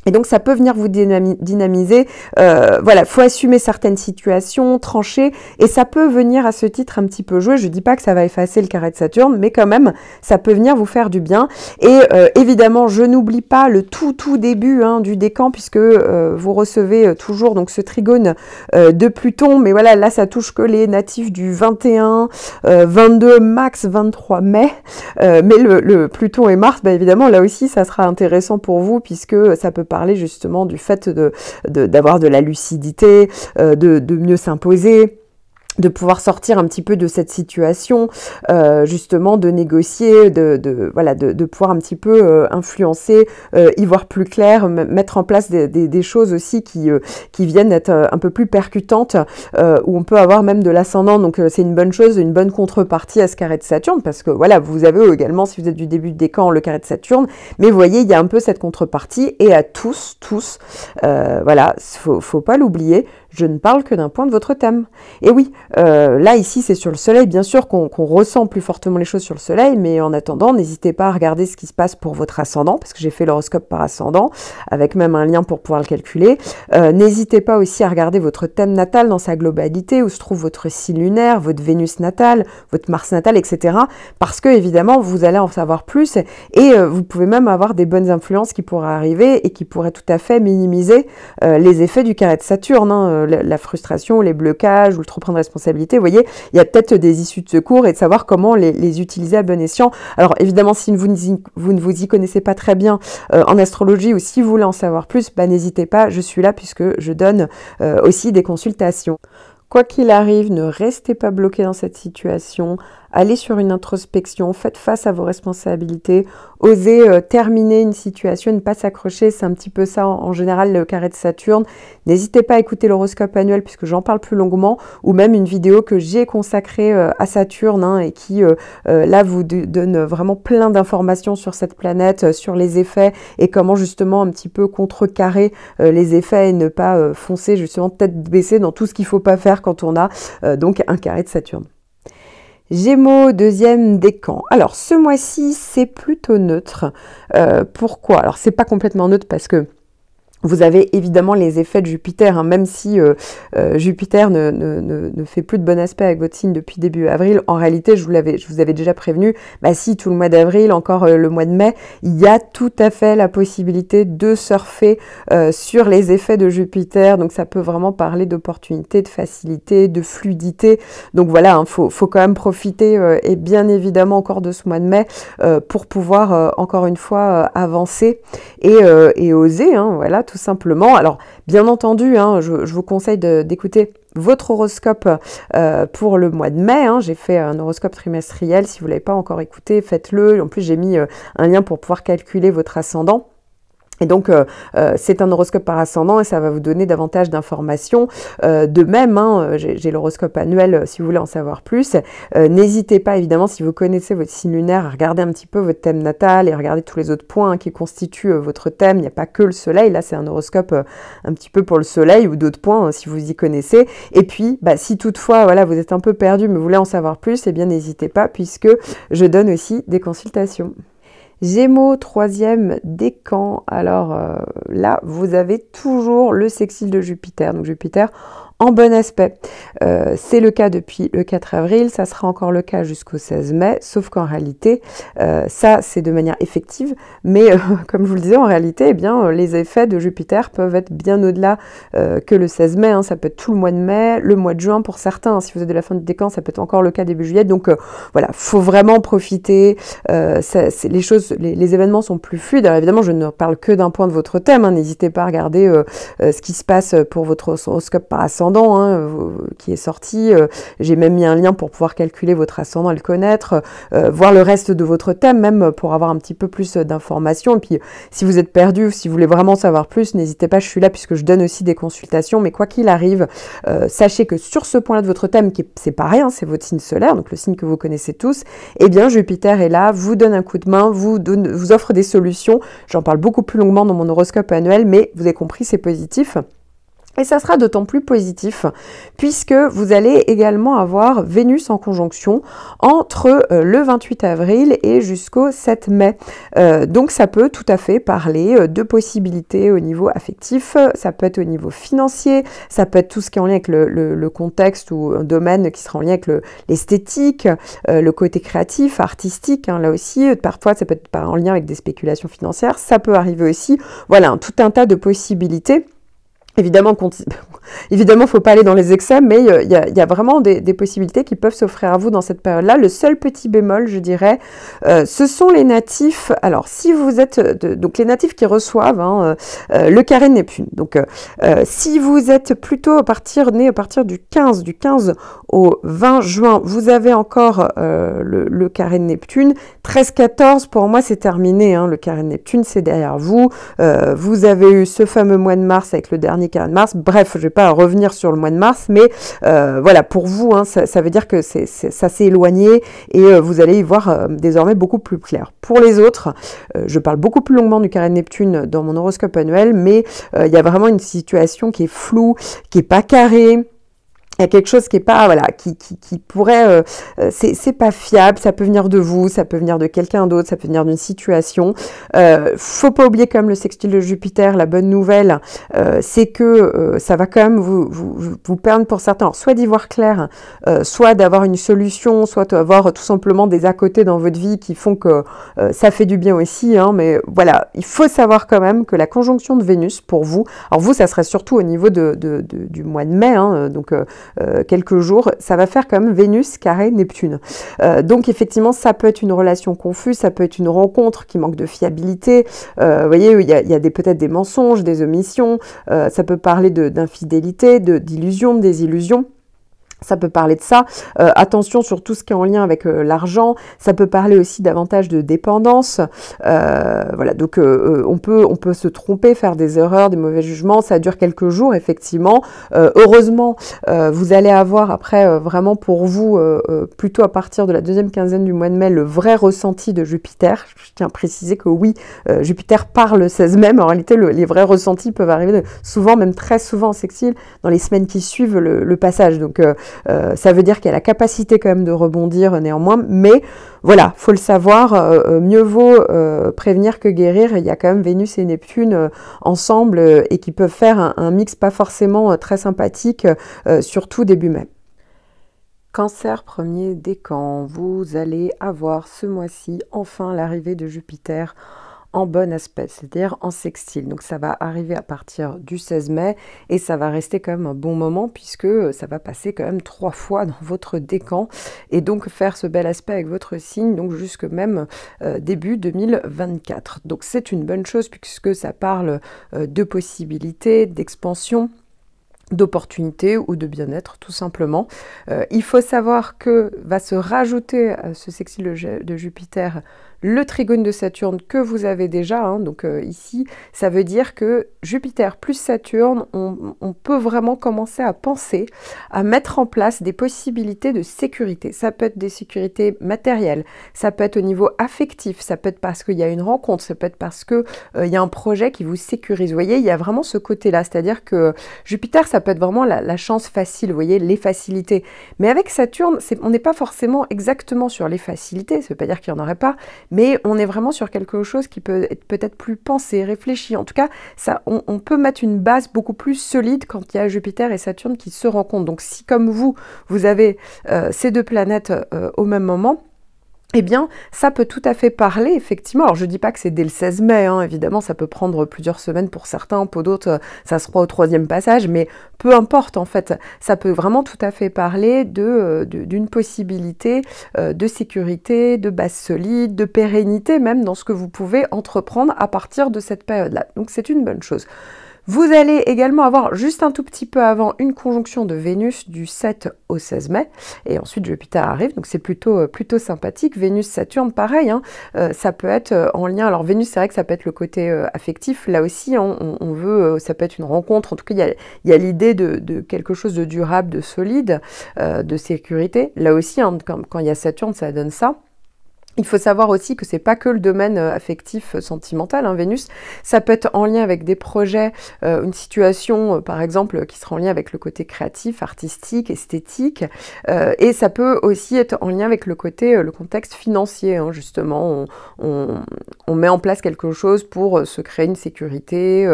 et donc ça peut venir vous dynamiser. Euh, voilà, faut assumer certaines situations, trancher, et ça peut venir à ce titre un petit peu jouer. Je dis pas que ça va effacer le carré de Saturne, mais quand même, ça peut venir vous faire du bien. Et euh, évidemment, je n'oublie pas le tout tout début hein, du décan, puisque euh, vous recevez euh, toujours donc ce trigone de Pluton. Mais voilà, là ça touche que les natifs du 21, 22 max 23 mai. mais le, le Pluton et Mars, bah, évidemment, là aussi ça sera intéressant pour vous puisque ça peut parler justement du fait d'avoir de, d'avoir de la lucidité, euh, de, de mieux s'imposer de pouvoir sortir un petit peu de cette situation, euh, justement, de négocier, de, de voilà, de, de, pouvoir un petit peu euh, influencer, euh, y voir plus clair, mettre en place des, des, choses aussi qui, qui viennent être un peu plus percutantes, où on peut avoir même de l'ascendant. Donc c'est une bonne chose, une bonne contrepartie à ce carré de Saturne, parce que voilà, vous avez également, si vous êtes du début de décan, le carré de Saturne, mais vous voyez, il y a un peu cette contrepartie, et à tous, tous, voilà, faut, faut pas l'oublier, je ne parle que d'un point de votre thème. Et oui, euh, là ici c'est sur le soleil, bien sûr qu'on ressent plus fortement les choses sur le soleil, mais en attendant, n'hésitez pas à regarder ce qui se passe pour votre ascendant, parce que j'ai fait l'horoscope par ascendant, avec même un lien pour pouvoir le calculer. Euh, n'hésitez pas aussi à regarder votre thème natal dans sa globalité, où se trouve votre signe lunaire, votre Vénus natale, votre Mars natale, etc. Parce que évidemment, vous allez en savoir plus et euh, vous pouvez même avoir des bonnes influences qui pourraient arriver et qui pourraient tout à fait minimiser les effets du carré de Saturne. Hein, euh, la, frustration, les blocages ou le trop prendre responsabilité. Vous voyez, il y a peut-être des issues de secours et de savoir comment les, utiliser à bon escient. Alors évidemment, si vous, ne vous y connaissez pas très bien euh, en astrologie ou si vous voulez en savoir plus, bah, n'hésitez pas, je suis là puisque je donne euh, aussi des consultations. Quoi qu'il arrive, ne restez pas bloqué dans cette situation allez sur une introspection, faites face à vos responsabilités, osez euh, terminer une situation, ne pas s'accrocher, c'est un petit peu ça en, général le carré de Saturne. N'hésitez pas à écouter l'horoscope annuel puisque j'en parle plus longuement, ou même une vidéo que j'ai consacrée euh, à Saturne hein, et qui euh, là vous donne vraiment plein d'informations sur cette planète, sur les effets et comment justement un petit peu contrecarrer les effets et ne pas foncer justement tête baissée dans tout ce qu'il ne faut pas faire quand on a donc un carré de Saturne. Gémeaux, deuxième décan. Alors ce mois-ci, c'est plutôt neutre. Euh, pourquoi Alors c'est pas complètement neutre parce que vous avez évidemment les effets de Jupiter, hein, même si euh, euh, Jupiter ne, ne, ne, fait plus de bon aspect avec votre signe depuis début avril. En réalité, je vous, l'avais, je vous avais déjà prévenu, bah si tout le mois d'avril, encore euh, le mois de mai, il y a tout à fait la possibilité de surfer sur les effets de Jupiter. Donc ça peut vraiment parler d'opportunité, de facilité, de fluidité. Donc voilà, il hein, faut, faut, quand même profiter et bien évidemment encore de ce mois de mai pour pouvoir encore une fois avancer et, et oser. Hein, voilà tout simplement. Alors, bien entendu, hein, je, vous conseille d'écouter votre horoscope euh, pour le mois de mai. Hein. J'ai fait un horoscope trimestriel. Si vous ne l'avez pas encore écouté, faites-le. En plus, j'ai mis euh, un lien pour pouvoir calculer votre ascendant. Et donc, euh, euh, c'est un horoscope par ascendant et ça va vous donner davantage d'informations. Euh, de même, hein, j'ai l'horoscope annuel si vous voulez en savoir plus. N'hésitez pas, évidemment, si vous connaissez votre signe lunaire, à regarder un petit peu votre thème natal et regarder tous les autres points hein, qui constituent votre thème. Il n'y a pas que le soleil. Là, c'est un horoscope un petit peu pour le soleil ou d'autres points hein, si vous y connaissez. Et puis, bah, si toutefois, voilà, vous êtes un peu perdu mais vous voulez en savoir plus, eh bien, n'hésitez pas puisque je donne aussi des consultations. Gémeaux, troisième décan. Alors euh, là, vous avez toujours le sextile de Jupiter. Donc Jupiter en bon aspect. Euh, c'est le cas depuis le 4 avril, ça sera encore le cas jusqu'au 16 mai, sauf qu'en réalité, euh, ça c'est de manière effective, mais euh, comme je vous le disais, en réalité, eh bien, les effets de Jupiter peuvent être bien au-delà que le 16 mai, hein. ça peut être tout le mois de mai, le mois de juin pour certains, hein. si vous êtes de la fin du décan, ça peut être encore le cas début juillet, donc voilà, faut vraiment profiter, ça, les choses, les, événements sont plus fluides, alors évidemment je ne parle que d'un point de votre thème, hein. n'hésitez pas à regarder ce qui se passe pour votre horoscope par ascendant, Hein, qui est sorti. Euh, j'ai même mis un lien pour pouvoir calculer votre ascendant et le connaître, euh, voir le reste de votre thème même pour avoir un petit peu plus d'informations. Et puis si vous êtes perdu si vous voulez vraiment savoir plus, n'hésitez pas, je suis là puisque je donne aussi des consultations. Mais quoi qu'il arrive, euh, sachez que sur ce point-là de votre thème, qui c'est pas rien, c'est votre signe solaire, donc le signe que vous connaissez tous, eh bien Jupiter est là, vous donne un coup de main, vous, vous offre des solutions. J'en parle beaucoup plus longuement dans mon horoscope annuel, mais vous avez compris, c'est positif. Et ça sera d'autant plus positif puisque vous allez également avoir Vénus en conjonction entre euh, le 28 avril et jusqu'au 7 mai. Euh, donc ça peut tout à fait parler euh, de possibilités au niveau affectif, ça peut être au niveau financier, ça peut être tout ce qui est en lien avec le, contexte ou un domaine qui sera en lien avec l'esthétique, le, côté créatif, artistique, hein, là aussi. Parfois ça peut être en lien avec des spéculations financières, ça peut arriver aussi. Voilà, tout un tas de possibilités. Évidemment, évidemment, faut pas aller dans les excès, mais euh, il y, a vraiment des, possibilités qui peuvent s'offrir à vous dans cette période-là. Le seul petit bémol, je dirais, euh, ce sont les natifs. Alors, si vous êtes euh, donc les natifs qui reçoivent hein, le carré de Neptune. Donc, si vous êtes plutôt à partir né à partir du 15, du 15 au 20 juin. Vous avez encore euh, le, carré de Neptune. 13-14, pour moi, c'est terminé. Hein, le carré de Neptune, c'est derrière vous. Euh, vous avez eu ce fameux mois de mars avec le dernier carré de mars. Bref, je ne vais pas revenir sur le mois de mars, mais euh, voilà, pour vous, hein, ça, veut dire que ça s'est éloigné et vous allez y voir désormais beaucoup plus clair. Pour les autres, je parle beaucoup plus longuement du carré de Neptune dans mon horoscope annuel, mais il y a vraiment une situation qui est floue, qui n'est pas carrée il y a quelque chose qui est pas voilà qui, qui, pourrait euh, euh, c'est pas fiable ça peut venir de vous ça peut venir de quelqu'un d'autre ça peut venir d'une situation euh, faut pas oublier comme le sextile de Jupiter la bonne nouvelle c'est que ça va quand même vous, vous, perdre pour certains Alors, soit d'y voir clair soit d'avoir une solution soit d'avoir tout simplement des à côté dans votre vie qui font que ça fait du bien aussi hein, mais voilà il faut savoir quand même que la conjonction de Vénus pour vous alors vous ça serait surtout au niveau de, du mois de mai hein, donc euh, quelques jours, ça va faire comme Vénus carré Neptune. Euh, donc effectivement, ça peut être une relation confuse, ça peut être une rencontre qui manque de fiabilité. Euh, vous voyez, il y a, y a des, peut-être des mensonges, des omissions, ça peut parler d'infidélité, d'illusion, de, désillusion. Ça peut parler de ça. Euh, attention sur tout ce qui est en lien avec euh, l'argent. Ça peut parler aussi davantage de dépendance. Euh, voilà, donc on, peut, on peut se tromper, faire des erreurs, des mauvais jugements. Ça dure quelques jours, effectivement. heureusement, vous allez avoir après, vraiment pour vous, plutôt à partir de la deuxième quinzaine du mois de mai, le vrai ressenti de Jupiter. Je tiens à préciser que oui, Jupiter parle le 16 mai, en réalité, les vrais ressentis peuvent arriver souvent, même très souvent en sextile, dans les semaines qui suivent le, le passage. Donc, euh, ça veut dire qu'il y a la capacité quand même de rebondir néanmoins, mais voilà, faut le savoir, euh, euh, mieux vaut prévenir que guérir. Il y a quand même Vénus et Neptune ensemble et qui peuvent faire un, mix pas forcément très sympathique, surtout début mai. Cancer premier décan, vous allez avoir ce mois-ci enfin l'arrivée de Jupiter en bon aspect, c'est-à-dire en sextile. Donc ça va arriver à partir du 16 mai et ça va rester quand même un bon moment puisque euh, ça va passer quand même trois fois dans votre décan et donc faire ce bel aspect avec votre signe donc jusque même euh, début 2024. Donc c'est une bonne chose puisque ça parle euh, de possibilités, d'expansion d'opportunités ou de bien-être tout simplement. il faut savoir que va se rajouter ce sextile de Jupiter le trigone de Saturne que vous avez déjà, hein, donc euh, ici, ça veut dire que Jupiter plus Saturne, on, peut vraiment commencer à penser, à mettre en place des possibilités de sécurité. Ça peut être des sécurités matérielles, ça peut être au niveau affectif, ça peut être parce qu'il y a une rencontre, ça peut être parce qu'il euh, y a un projet qui vous sécurise. Vous voyez, il y a vraiment ce côté-là, c'est-à-dire que Jupiter, ça peut être vraiment la, la, chance facile, vous voyez, les facilités. Mais avec Saturne, on n'est pas forcément exactement sur les facilités, ça ne veut pas dire qu'il n'y en aurait pas, mais on est vraiment sur quelque chose qui peut être peut-être plus pensé, réfléchi. En tout cas, ça, on, peut mettre une base beaucoup plus solide quand il y a Jupiter et Saturne qui se rencontrent. Donc si comme vous, vous avez euh, ces deux planètes euh, au même moment, eh bien, ça peut tout à fait parler, effectivement. Alors, je ne dis pas que c'est dès le 16 mai, hein. évidemment, ça peut prendre plusieurs semaines pour certains, pour d'autres, ça sera au troisième passage, mais peu importe, en fait, ça peut vraiment tout à fait parler de, euh, d'une possibilité euh, de sécurité, de base solide, de pérennité, même dans ce que vous pouvez entreprendre à partir de cette période-là. Donc, c'est une bonne chose. Vous allez également avoir juste un tout petit peu avant une conjonction de Vénus du 7 au 16 mai. Et ensuite Jupiter arrive, donc c'est plutôt, euh, plutôt sympathique. Vénus-Saturne, pareil, hein, euh, ça peut être euh, en lien. Alors Vénus, c'est vrai que ça peut être le côté affectif. Là aussi, on, veut, ça peut être une rencontre. En tout cas, il y a, l'idée de, quelque chose de durable, de solide, de sécurité. Là aussi, hein, quand il y a Saturne, ça donne ça. Il faut savoir aussi que c'est pas que le domaine euh, affectif euh, sentimental, hein, Vénus. Ça peut être en lien avec des projets, euh, une situation, par exemple, qui sera en lien avec le côté créatif, artistique, esthétique. et ça peut aussi être en lien avec le côté, le contexte financier. Hein, justement, on, met en place quelque chose pour se créer une sécurité.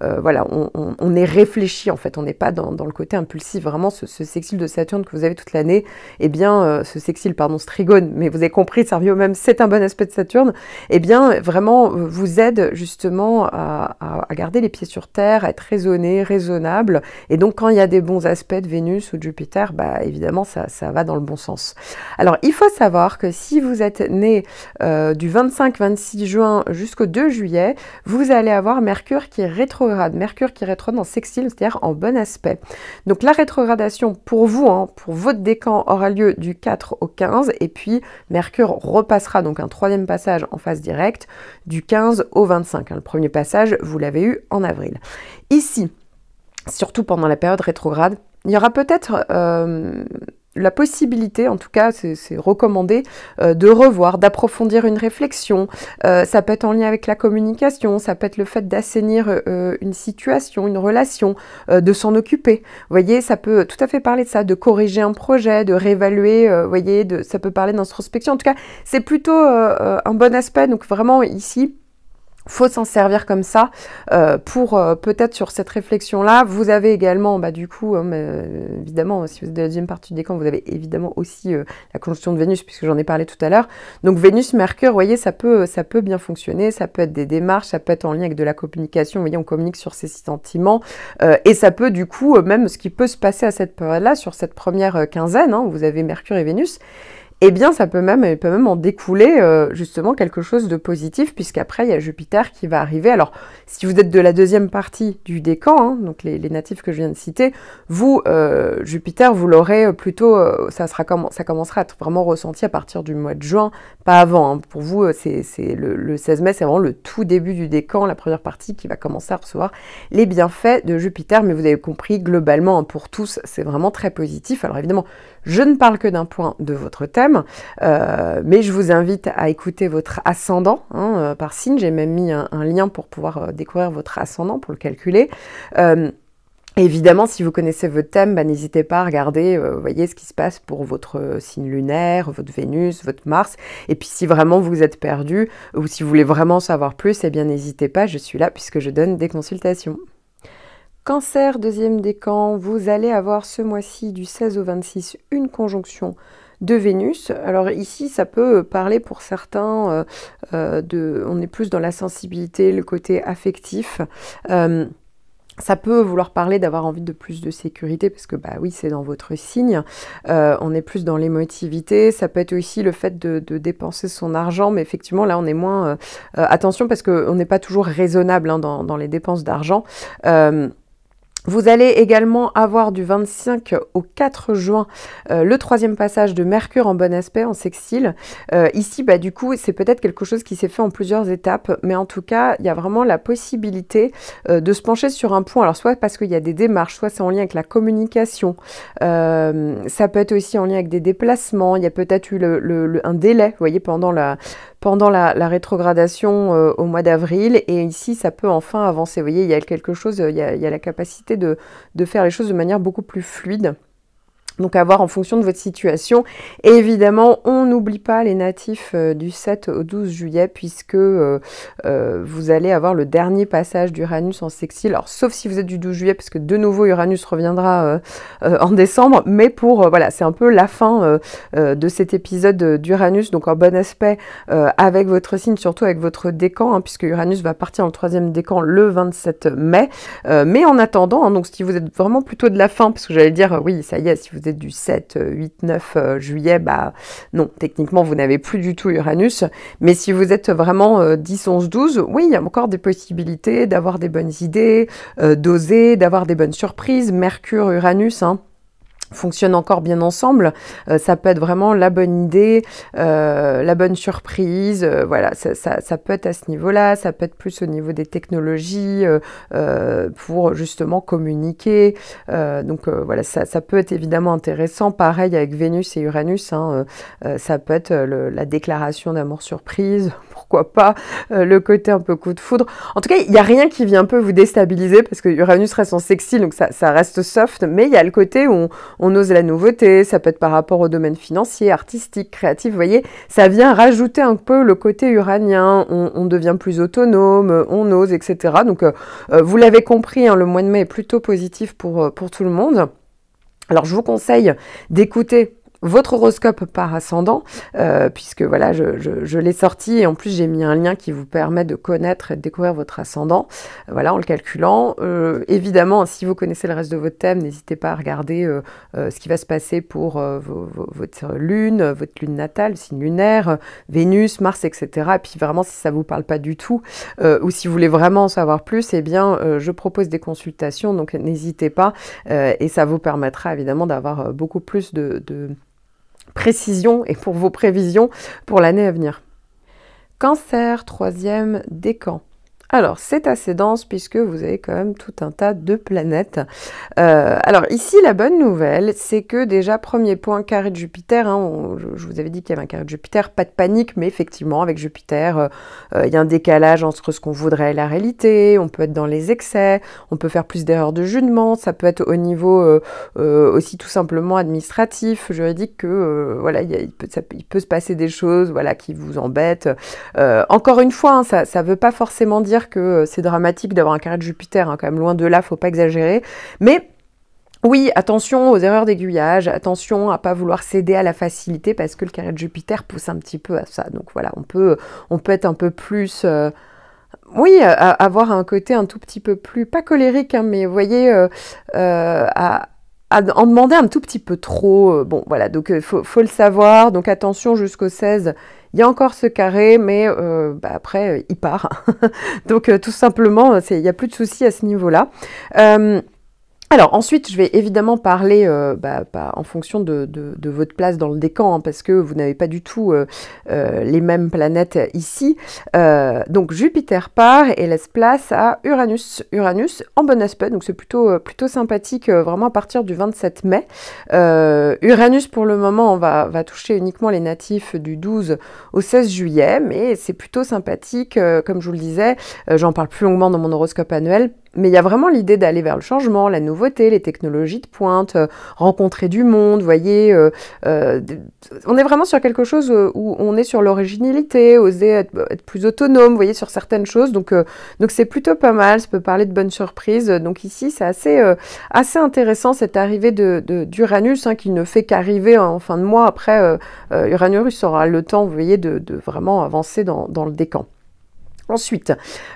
voilà, on, est réfléchi en fait. On n'est pas dans, le côté impulsif. Vraiment, ce, sexile de Saturne que vous avez toute l'année, eh bien, ce sexile, pardon, ce trigone. Mais vous avez compris, ça c'est un bon aspect de Saturne, et eh bien vraiment vous aide justement à, garder les pieds sur terre, à être raisonné, raisonnable. Et donc quand il y a des bons aspects de Vénus ou de Jupiter, bah, évidemment ça, va dans le bon sens. Alors il faut savoir que si vous êtes né euh, du 25-26 juin jusqu'au 2 juillet, vous allez avoir Mercure qui est rétrograde. Mercure qui rétrograde en sextile, c'est-à-dire en bon aspect. Donc la rétrogradation pour vous, hein, pour votre décan, aura lieu du 4 au 15 et puis Mercure repart Passera donc un troisième passage en phase directe du 15 au 25. Hein, le premier passage, vous l'avez eu en avril. Ici, surtout pendant la période rétrograde, il y aura peut-être euh, la possibilité, en tout cas c'est recommandé, euh, de revoir, d'approfondir une réflexion. Euh, ça peut être en lien avec la communication, ça peut être le fait d'assainir euh, une situation, une relation, de s'en occuper. Vous voyez, ça peut tout à fait parler de ça, de corriger un projet, de réévaluer, vous voyez, de, ça peut parler d'introspection. En tout cas, c'est plutôt un bon aspect. Donc vraiment ici, faut s'en servir comme ça euh, pour euh, peut-être sur cette réflexion là vous avez également bah, du coup hein, évidemment si vous êtes de la deuxième partie du décan vous avez évidemment aussi euh, la conjonction de Vénus puisque j'en ai parlé tout à l'heure donc Vénus Mercure vous voyez ça peut ça peut bien fonctionner ça peut être des démarches ça peut être en lien avec de la communication vous voyez on communique sur ses sentiments et ça peut du coup même ce qui peut se passer à cette période là sur cette première quinzaine hein, vous avez Mercure et Vénus eh bien ça peut même, peut même en découler euh, justement quelque chose de positif, puisqu'après il y a Jupiter qui va arriver. Alors si vous êtes de la deuxième partie du décan, hein, donc les, natifs que je viens de citer, vous, euh, Jupiter, vous l'aurez euh, plutôt, ça, ça commencera à être vraiment ressenti à partir du mois de juin, pas avant. Hein. Pour vous, c'est le, 16 mai, c'est vraiment le tout début du décan, la première partie qui va commencer à recevoir les bienfaits de Jupiter, mais vous avez compris globalement hein, pour tous, c'est vraiment très positif. Alors évidemment, je ne parle que d'un point de votre thème, euh, mais je vous invite à écouter votre ascendant hein, euh, par signe. J'ai même mis un, lien pour pouvoir euh, découvrir votre ascendant, pour le calculer. Évidemment, si vous connaissez votre thème, bah, n'hésitez pas à regarder, voyez ce qui se passe pour votre signe lunaire, votre Vénus, votre Mars. Et puis si vraiment vous êtes perdu ou si vous voulez vraiment savoir plus, eh bien n'hésitez pas, je suis là puisque je donne des consultations. Cancer, deuxième décan, vous allez avoir ce mois-ci du 16 au 26 une conjonction de Vénus. Alors ici, ça peut parler pour certains euh, euh, de... On est plus dans la sensibilité, le côté affectif. Euh, ça peut vouloir parler d'avoir envie de plus de sécurité, parce que bah oui, c'est dans votre signe. on est plus dans l'émotivité. Ça peut être aussi le fait de, dépenser son argent, mais effectivement, là, on est moins. attention, parce qu'on n'est pas toujours raisonnable hein, dans, les dépenses d'argent. Vous allez également avoir du 25 au 4 juin euh, le troisième passage de Mercure en bon aspect en sextile. Euh, ici, bah, du coup, c'est peut-être quelque chose qui s'est fait en plusieurs étapes, mais en tout cas, il y a vraiment la possibilité euh, de se pencher sur un point. Alors, soit parce qu'il y a des démarches, soit c'est en lien avec la communication, ça peut être aussi en lien avec des déplacements, il y a peut-être eu un délai, vous voyez, pendant la, pendant la, rétrogradation euh, au mois d'avril. Et ici, ça peut enfin avancer. Vous voyez, il y a quelque chose, il y a, la capacité de, faire les choses de manière beaucoup plus fluide. Donc à voir en fonction de votre situation. Et évidemment, on n'oublie pas les natifs euh, du 7 au 12 juillet puisque euh, euh, vous allez avoir le dernier passage d'Uranus en sextile. Alors sauf si vous êtes du 12 juillet puisque de nouveau Uranus reviendra en décembre. Mais pour voilà, c'est un peu la fin de cet épisode d'Uranus. Donc en bon aspect avec votre signe, surtout avec votre décan, hein, puisque Uranus va partir en troisième décan le 27 mai. mais en attendant, hein, donc si vous êtes vraiment plutôt de la fin, parce que j'allais dire oui, ça y est, si vous êtes du 7, 8, 9 juillet, bah non, techniquement, vous n'avez plus du tout Uranus. Mais si vous êtes vraiment 10, 11, 12, oui, il y a encore des possibilités d'avoir des bonnes idées, euh, d'oser, d'avoir des bonnes surprises. Mercure, Uranus, hein fonctionne encore bien ensemble, euh, ça peut être vraiment la bonne idée, euh, la bonne surprise, euh, voilà, ça, peut être à ce niveau-là, ça peut être plus au niveau des technologies pour justement communiquer. donc voilà, ça, peut être évidemment intéressant. Pareil avec Vénus et Uranus, hein, ça peut être la déclaration d'amour surprise pas euh, le côté un peu coup de foudre. En tout cas, il n'y a rien qui vient un peu vous déstabiliser parce que Uranus reste en sexy, donc ça, ça reste soft, mais il y a le côté où on, ose la nouveauté, ça peut être par rapport au domaine financier, artistique, créatif, vous voyez, ça vient rajouter un peu le côté uranien, on, devient plus autonome, on ose, etc. Donc euh, euh, vous l'avez compris, hein, le mois de mai est plutôt positif pour, pour tout le monde. Alors je vous conseille d'écouter votre horoscope par ascendant, euh, puisque voilà, je, je, l'ai sorti et en plus j'ai mis un lien qui vous permet de connaître et de découvrir votre ascendant, voilà, en le calculant. Euh, évidemment, si vous connaissez le reste de votre thème, n'hésitez pas à regarder euh, ce qui va se passer pour votre lune, votre lune natale, signe lunaire, Vénus, Mars, etc. Et puis vraiment, si ça vous parle pas du tout, ou si vous voulez vraiment en savoir plus, eh bien, je propose des consultations, donc n'hésitez pas, et ça vous permettra évidemment d'avoir beaucoup plus de précisions et pour vos prévisions pour l'année à venir. Cancer, troisième décan. Alors, c'est assez dense puisque vous avez quand même tout un tas de planètes. Euh, alors ici, la bonne nouvelle, c'est que déjà, premier point, carré de Jupiter, hein, je, vous avais dit qu'il y avait un carré de Jupiter, pas de panique, mais effectivement, avec Jupiter, euh, euh, il y a un décalage entre ce qu'on voudrait et la réalité, on peut être dans les excès, on peut faire plus d'erreurs de jugement, ça peut être au niveau aussi tout simplement administratif, juridique, que voilà, il, peut, se passer des choses voilà, qui vous embêtent. encore une fois, hein, ça ne veut pas forcément dire que euh, c'est dramatique d'avoir un carré de Jupiter, hein, quand même loin de là, faut pas exagérer. Mais oui, attention aux erreurs d'aiguillage, attention à pas vouloir céder à la facilité parce que le carré de Jupiter pousse un petit peu à ça. Donc voilà, on peut, on peut être un peu plus, euh, oui, euh, avoir un côté un tout petit peu plus, pas colérique, hein, mais vous voyez, à, en demander un tout petit peu trop. Bon voilà, donc il faut le savoir. Donc attention jusqu'au 16 il y a encore ce carré, mais euh, bah, après, euh, il part. Donc, euh, tout simplement, il n'y a plus de souci à ce niveau-là. Alors ensuite, je vais évidemment parler euh, bah, bah, en fonction de, votre place dans le décan, hein, parce que vous n'avez pas du tout euh, euh, les mêmes planètes ici. donc Jupiter part et laisse place à Uranus. Uranus en bon aspect, donc c'est plutôt, plutôt sympathique, vraiment à partir du 27 mai. Uranus, pour le moment, va, va toucher uniquement les natifs du 12 au 16 juillet, mais c'est plutôt sympathique, comme je vous le disais. J'en parle plus longuement dans mon horoscope annuel mais il y a vraiment l'idée d'aller vers le changement, la nouveauté, les technologies de pointe, euh, rencontrer du monde, voyez. Euh, euh, on est vraiment sur quelque chose où on est sur l'originalité, oser être, bah, plus autonome, voyez, sur certaines choses. Donc, donc c'est plutôt pas mal. Ça peut parler de bonnes surprises. Donc ici, c'est assez, assez intéressant cette arrivée d'Uranus de, hein, qui ne fait qu'arriver en fin de mois. Après, Uranus aura le temps, vous voyez, de, vraiment avancer dans, dans le décan. Ensuite,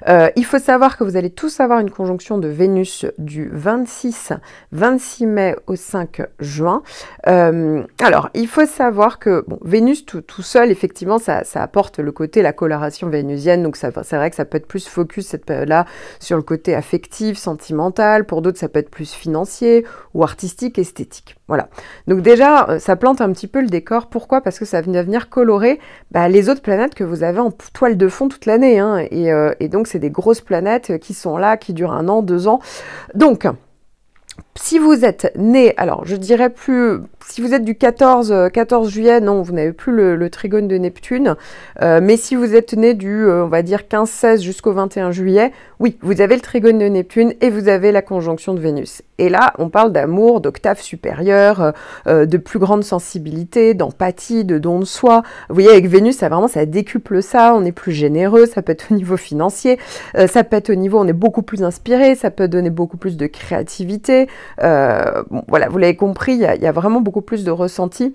euh, il faut savoir que vous allez tous avoir une conjonction de Vénus du 26, 26 mai au 5 juin. Euh, alors, il faut savoir que bon, Vénus tout, seul, effectivement, ça, apporte le côté, la coloration vénusienne. Donc, c'est vrai que ça peut être plus focus cette période-là sur le côté affectif, sentimental. Pour d'autres, ça peut être plus financier ou artistique, esthétique. Voilà. Donc déjà, euh, ça plante un petit peu le décor. Pourquoi Parce que ça va venir colorer bah, les autres planètes que vous avez en toile de fond toute l'année. Hein et, euh, et, donc, c'est des grosses planètes qui sont là, qui durent un an, deux ans. Donc, si vous êtes né, alors je dirais plus, si vous êtes du 14, 14 euh, juillet, non, vous n'avez plus le, trigone de Neptune, euh, mais si vous êtes né du, euh, on va dire, 15-16 jusqu'au 21 juillet, oui, vous avez le trigone de Neptune et vous avez la conjonction de Vénus. Et là, on parle d'amour, d'octave supérieure, de plus grande sensibilité, d'empathie, de don de soi. Vous voyez, avec Vénus, ça vraiment, ça décuple ça, on est plus généreux, ça peut être au niveau financier, ça peut être au niveau, on est beaucoup plus inspiré, ça peut donner beaucoup plus de créativité, euh, voilà, vous l'avez compris, il y, a vraiment beaucoup plus de ressenti.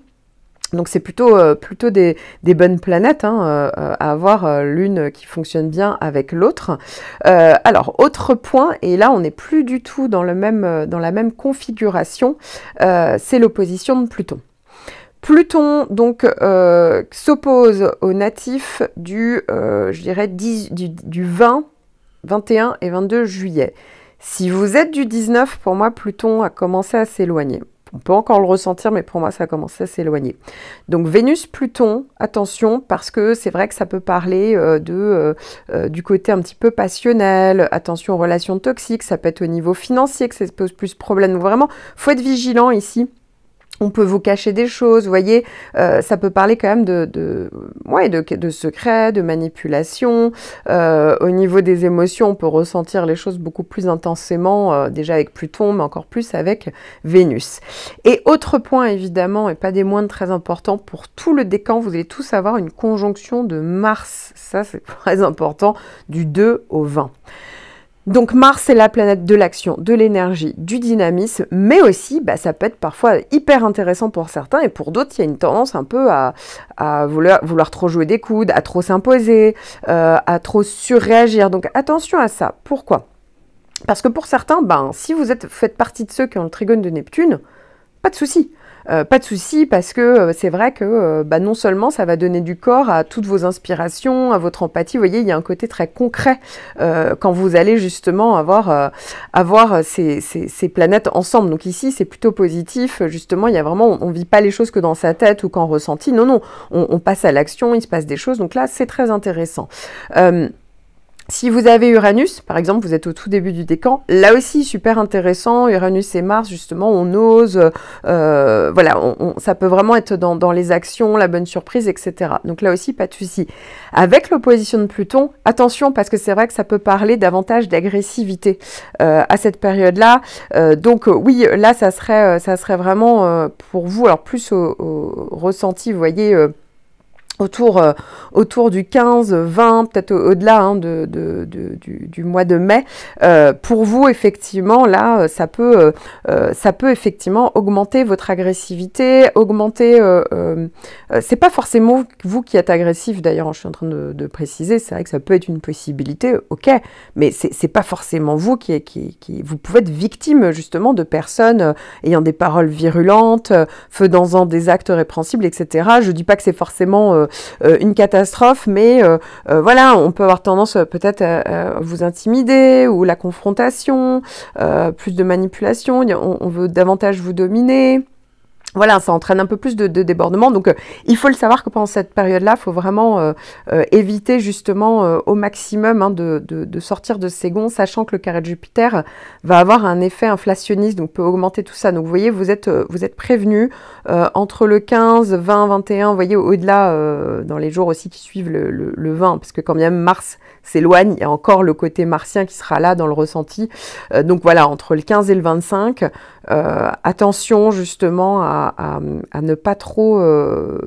Donc c'est plutôt, euh, plutôt des, bonnes planètes hein, euh, à avoir l'une qui fonctionne bien avec l'autre. alors autre point, et là on n'est plus du tout dans, même, dans la même configuration, c'est l'opposition de Pluton. Pluton donc s'oppose aux natifs du, je dirais, du 20, 21 et 22 juillet. Si vous êtes du 19, pour moi, Pluton a commencé à s'éloigner. On peut encore le ressentir, mais pour moi, ça a commencé à s'éloigner. Donc Vénus-Pluton, attention, parce que c'est vrai que ça peut parler euh, de, euh, euh, du côté un petit peu passionnel, attention aux relations toxiques, ça peut être au niveau financier que ça se pose plus problème. Donc vraiment, faut être vigilant ici on peut vous cacher des choses, vous voyez, euh, ça peut parler quand même de, de, ouais, de, de secrets, de manipulation. Euh, au niveau des émotions, on peut ressentir les choses beaucoup plus intensément, euh, déjà avec Pluton, mais encore plus avec Vénus. Et autre point évidemment, et pas des moindres très importants, pour tout le décan, vous allez tous avoir une conjonction de Mars. Ça, c'est très important, du 2 au 20. Donc Mars, c'est la planète de l'action, de l'énergie, du dynamisme, mais aussi, bah, ça peut être parfois hyper intéressant pour certains, et pour d'autres, il y a une tendance un peu à, vouloir, trop jouer des coudes, à trop s'imposer, euh, à trop surréagir. Donc attention à ça. Pourquoi Parce que pour certains, ben, si vous êtes, faites partie de ceux qui ont le trigone de Neptune, pas de souci. Euh, pas de souci parce que euh, c'est vrai que euh, bah, non seulement ça va donner du corps à toutes vos inspirations, à votre empathie, vous voyez, il y a un côté très concret quand vous allez justement avoir, avoir ces, ces, planètes ensemble. Donc ici, c'est plutôt positif, justement, il y a vraiment, on vit pas les choses que dans sa tête ou qu'en ressenti, non, non, on, on passe à l'action, il se passe des choses, donc là, c'est très intéressant. Si vous avez Uranus, par exemple, vous êtes au tout début du décan, là aussi super intéressant, Uranus et Mars, justement, on ose, euh, voilà, ça peut vraiment être dans, les actions, la bonne surprise, etc. Donc là aussi, pas de souci. Avec l'opposition de Pluton, attention, parce que c'est vrai que ça peut parler davantage d'agressivité euh, à cette période-là. Euh, donc oui, là, ça serait, ça serait vraiment pour vous, alors plus au ressenti, vous voyez, autour, euh, autour du 15, 20, peut-être au-delà hein, de, du, mois de mai. Euh, pour vous, effectivement, là, euh, ça peut, ça peut effectivement augmenter votre agressivité, augmenter... c'est pas forcément vous qui êtes agressif, d'ailleurs, je suis en train de, préciser, c'est vrai que ça peut être une possibilité, ok, mais c'est pas forcément vous qui, qui... Vous pouvez être victime, justement, de personnes ayant des paroles virulentes, faisant des actes répréhensibles, etc. Je dis pas que c'est forcément euh, euh, une catastrophe, mais euh, voilà, on peut avoir tendance peut-être à, vous intimider ou la confrontation, plus de manipulation, on veut davantage vous dominer voilà, ça entraîne un peu plus de, débordement. Donc, euh, il faut le savoir que pendant cette période-là, il faut vraiment euh, euh, éviter justement au maximum hein, de, sortir de ces gonds, sachant que le carré de Jupiter va avoir un effet inflationniste, donc peut augmenter tout ça. Donc, vous voyez, vous êtes, vous êtes prévenu entre le 15, 20, 21, vous voyez, au-delà, dans les jours aussi qui suivent le, le 20, parce que quand même Mars s'éloigne, il y a encore le côté martien qui sera là dans le ressenti. Euh, donc voilà, entre le 15 et le 25, euh, attention justement à, ne pas trop, euh,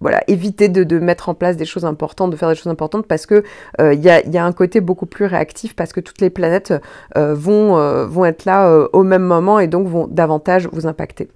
voilà, éviter de, mettre en place des choses importantes, de faire des choses importantes parce que il y a, un côté beaucoup plus réactif parce que toutes les planètes vont, vont être là au même moment et donc vont davantage vous impacter.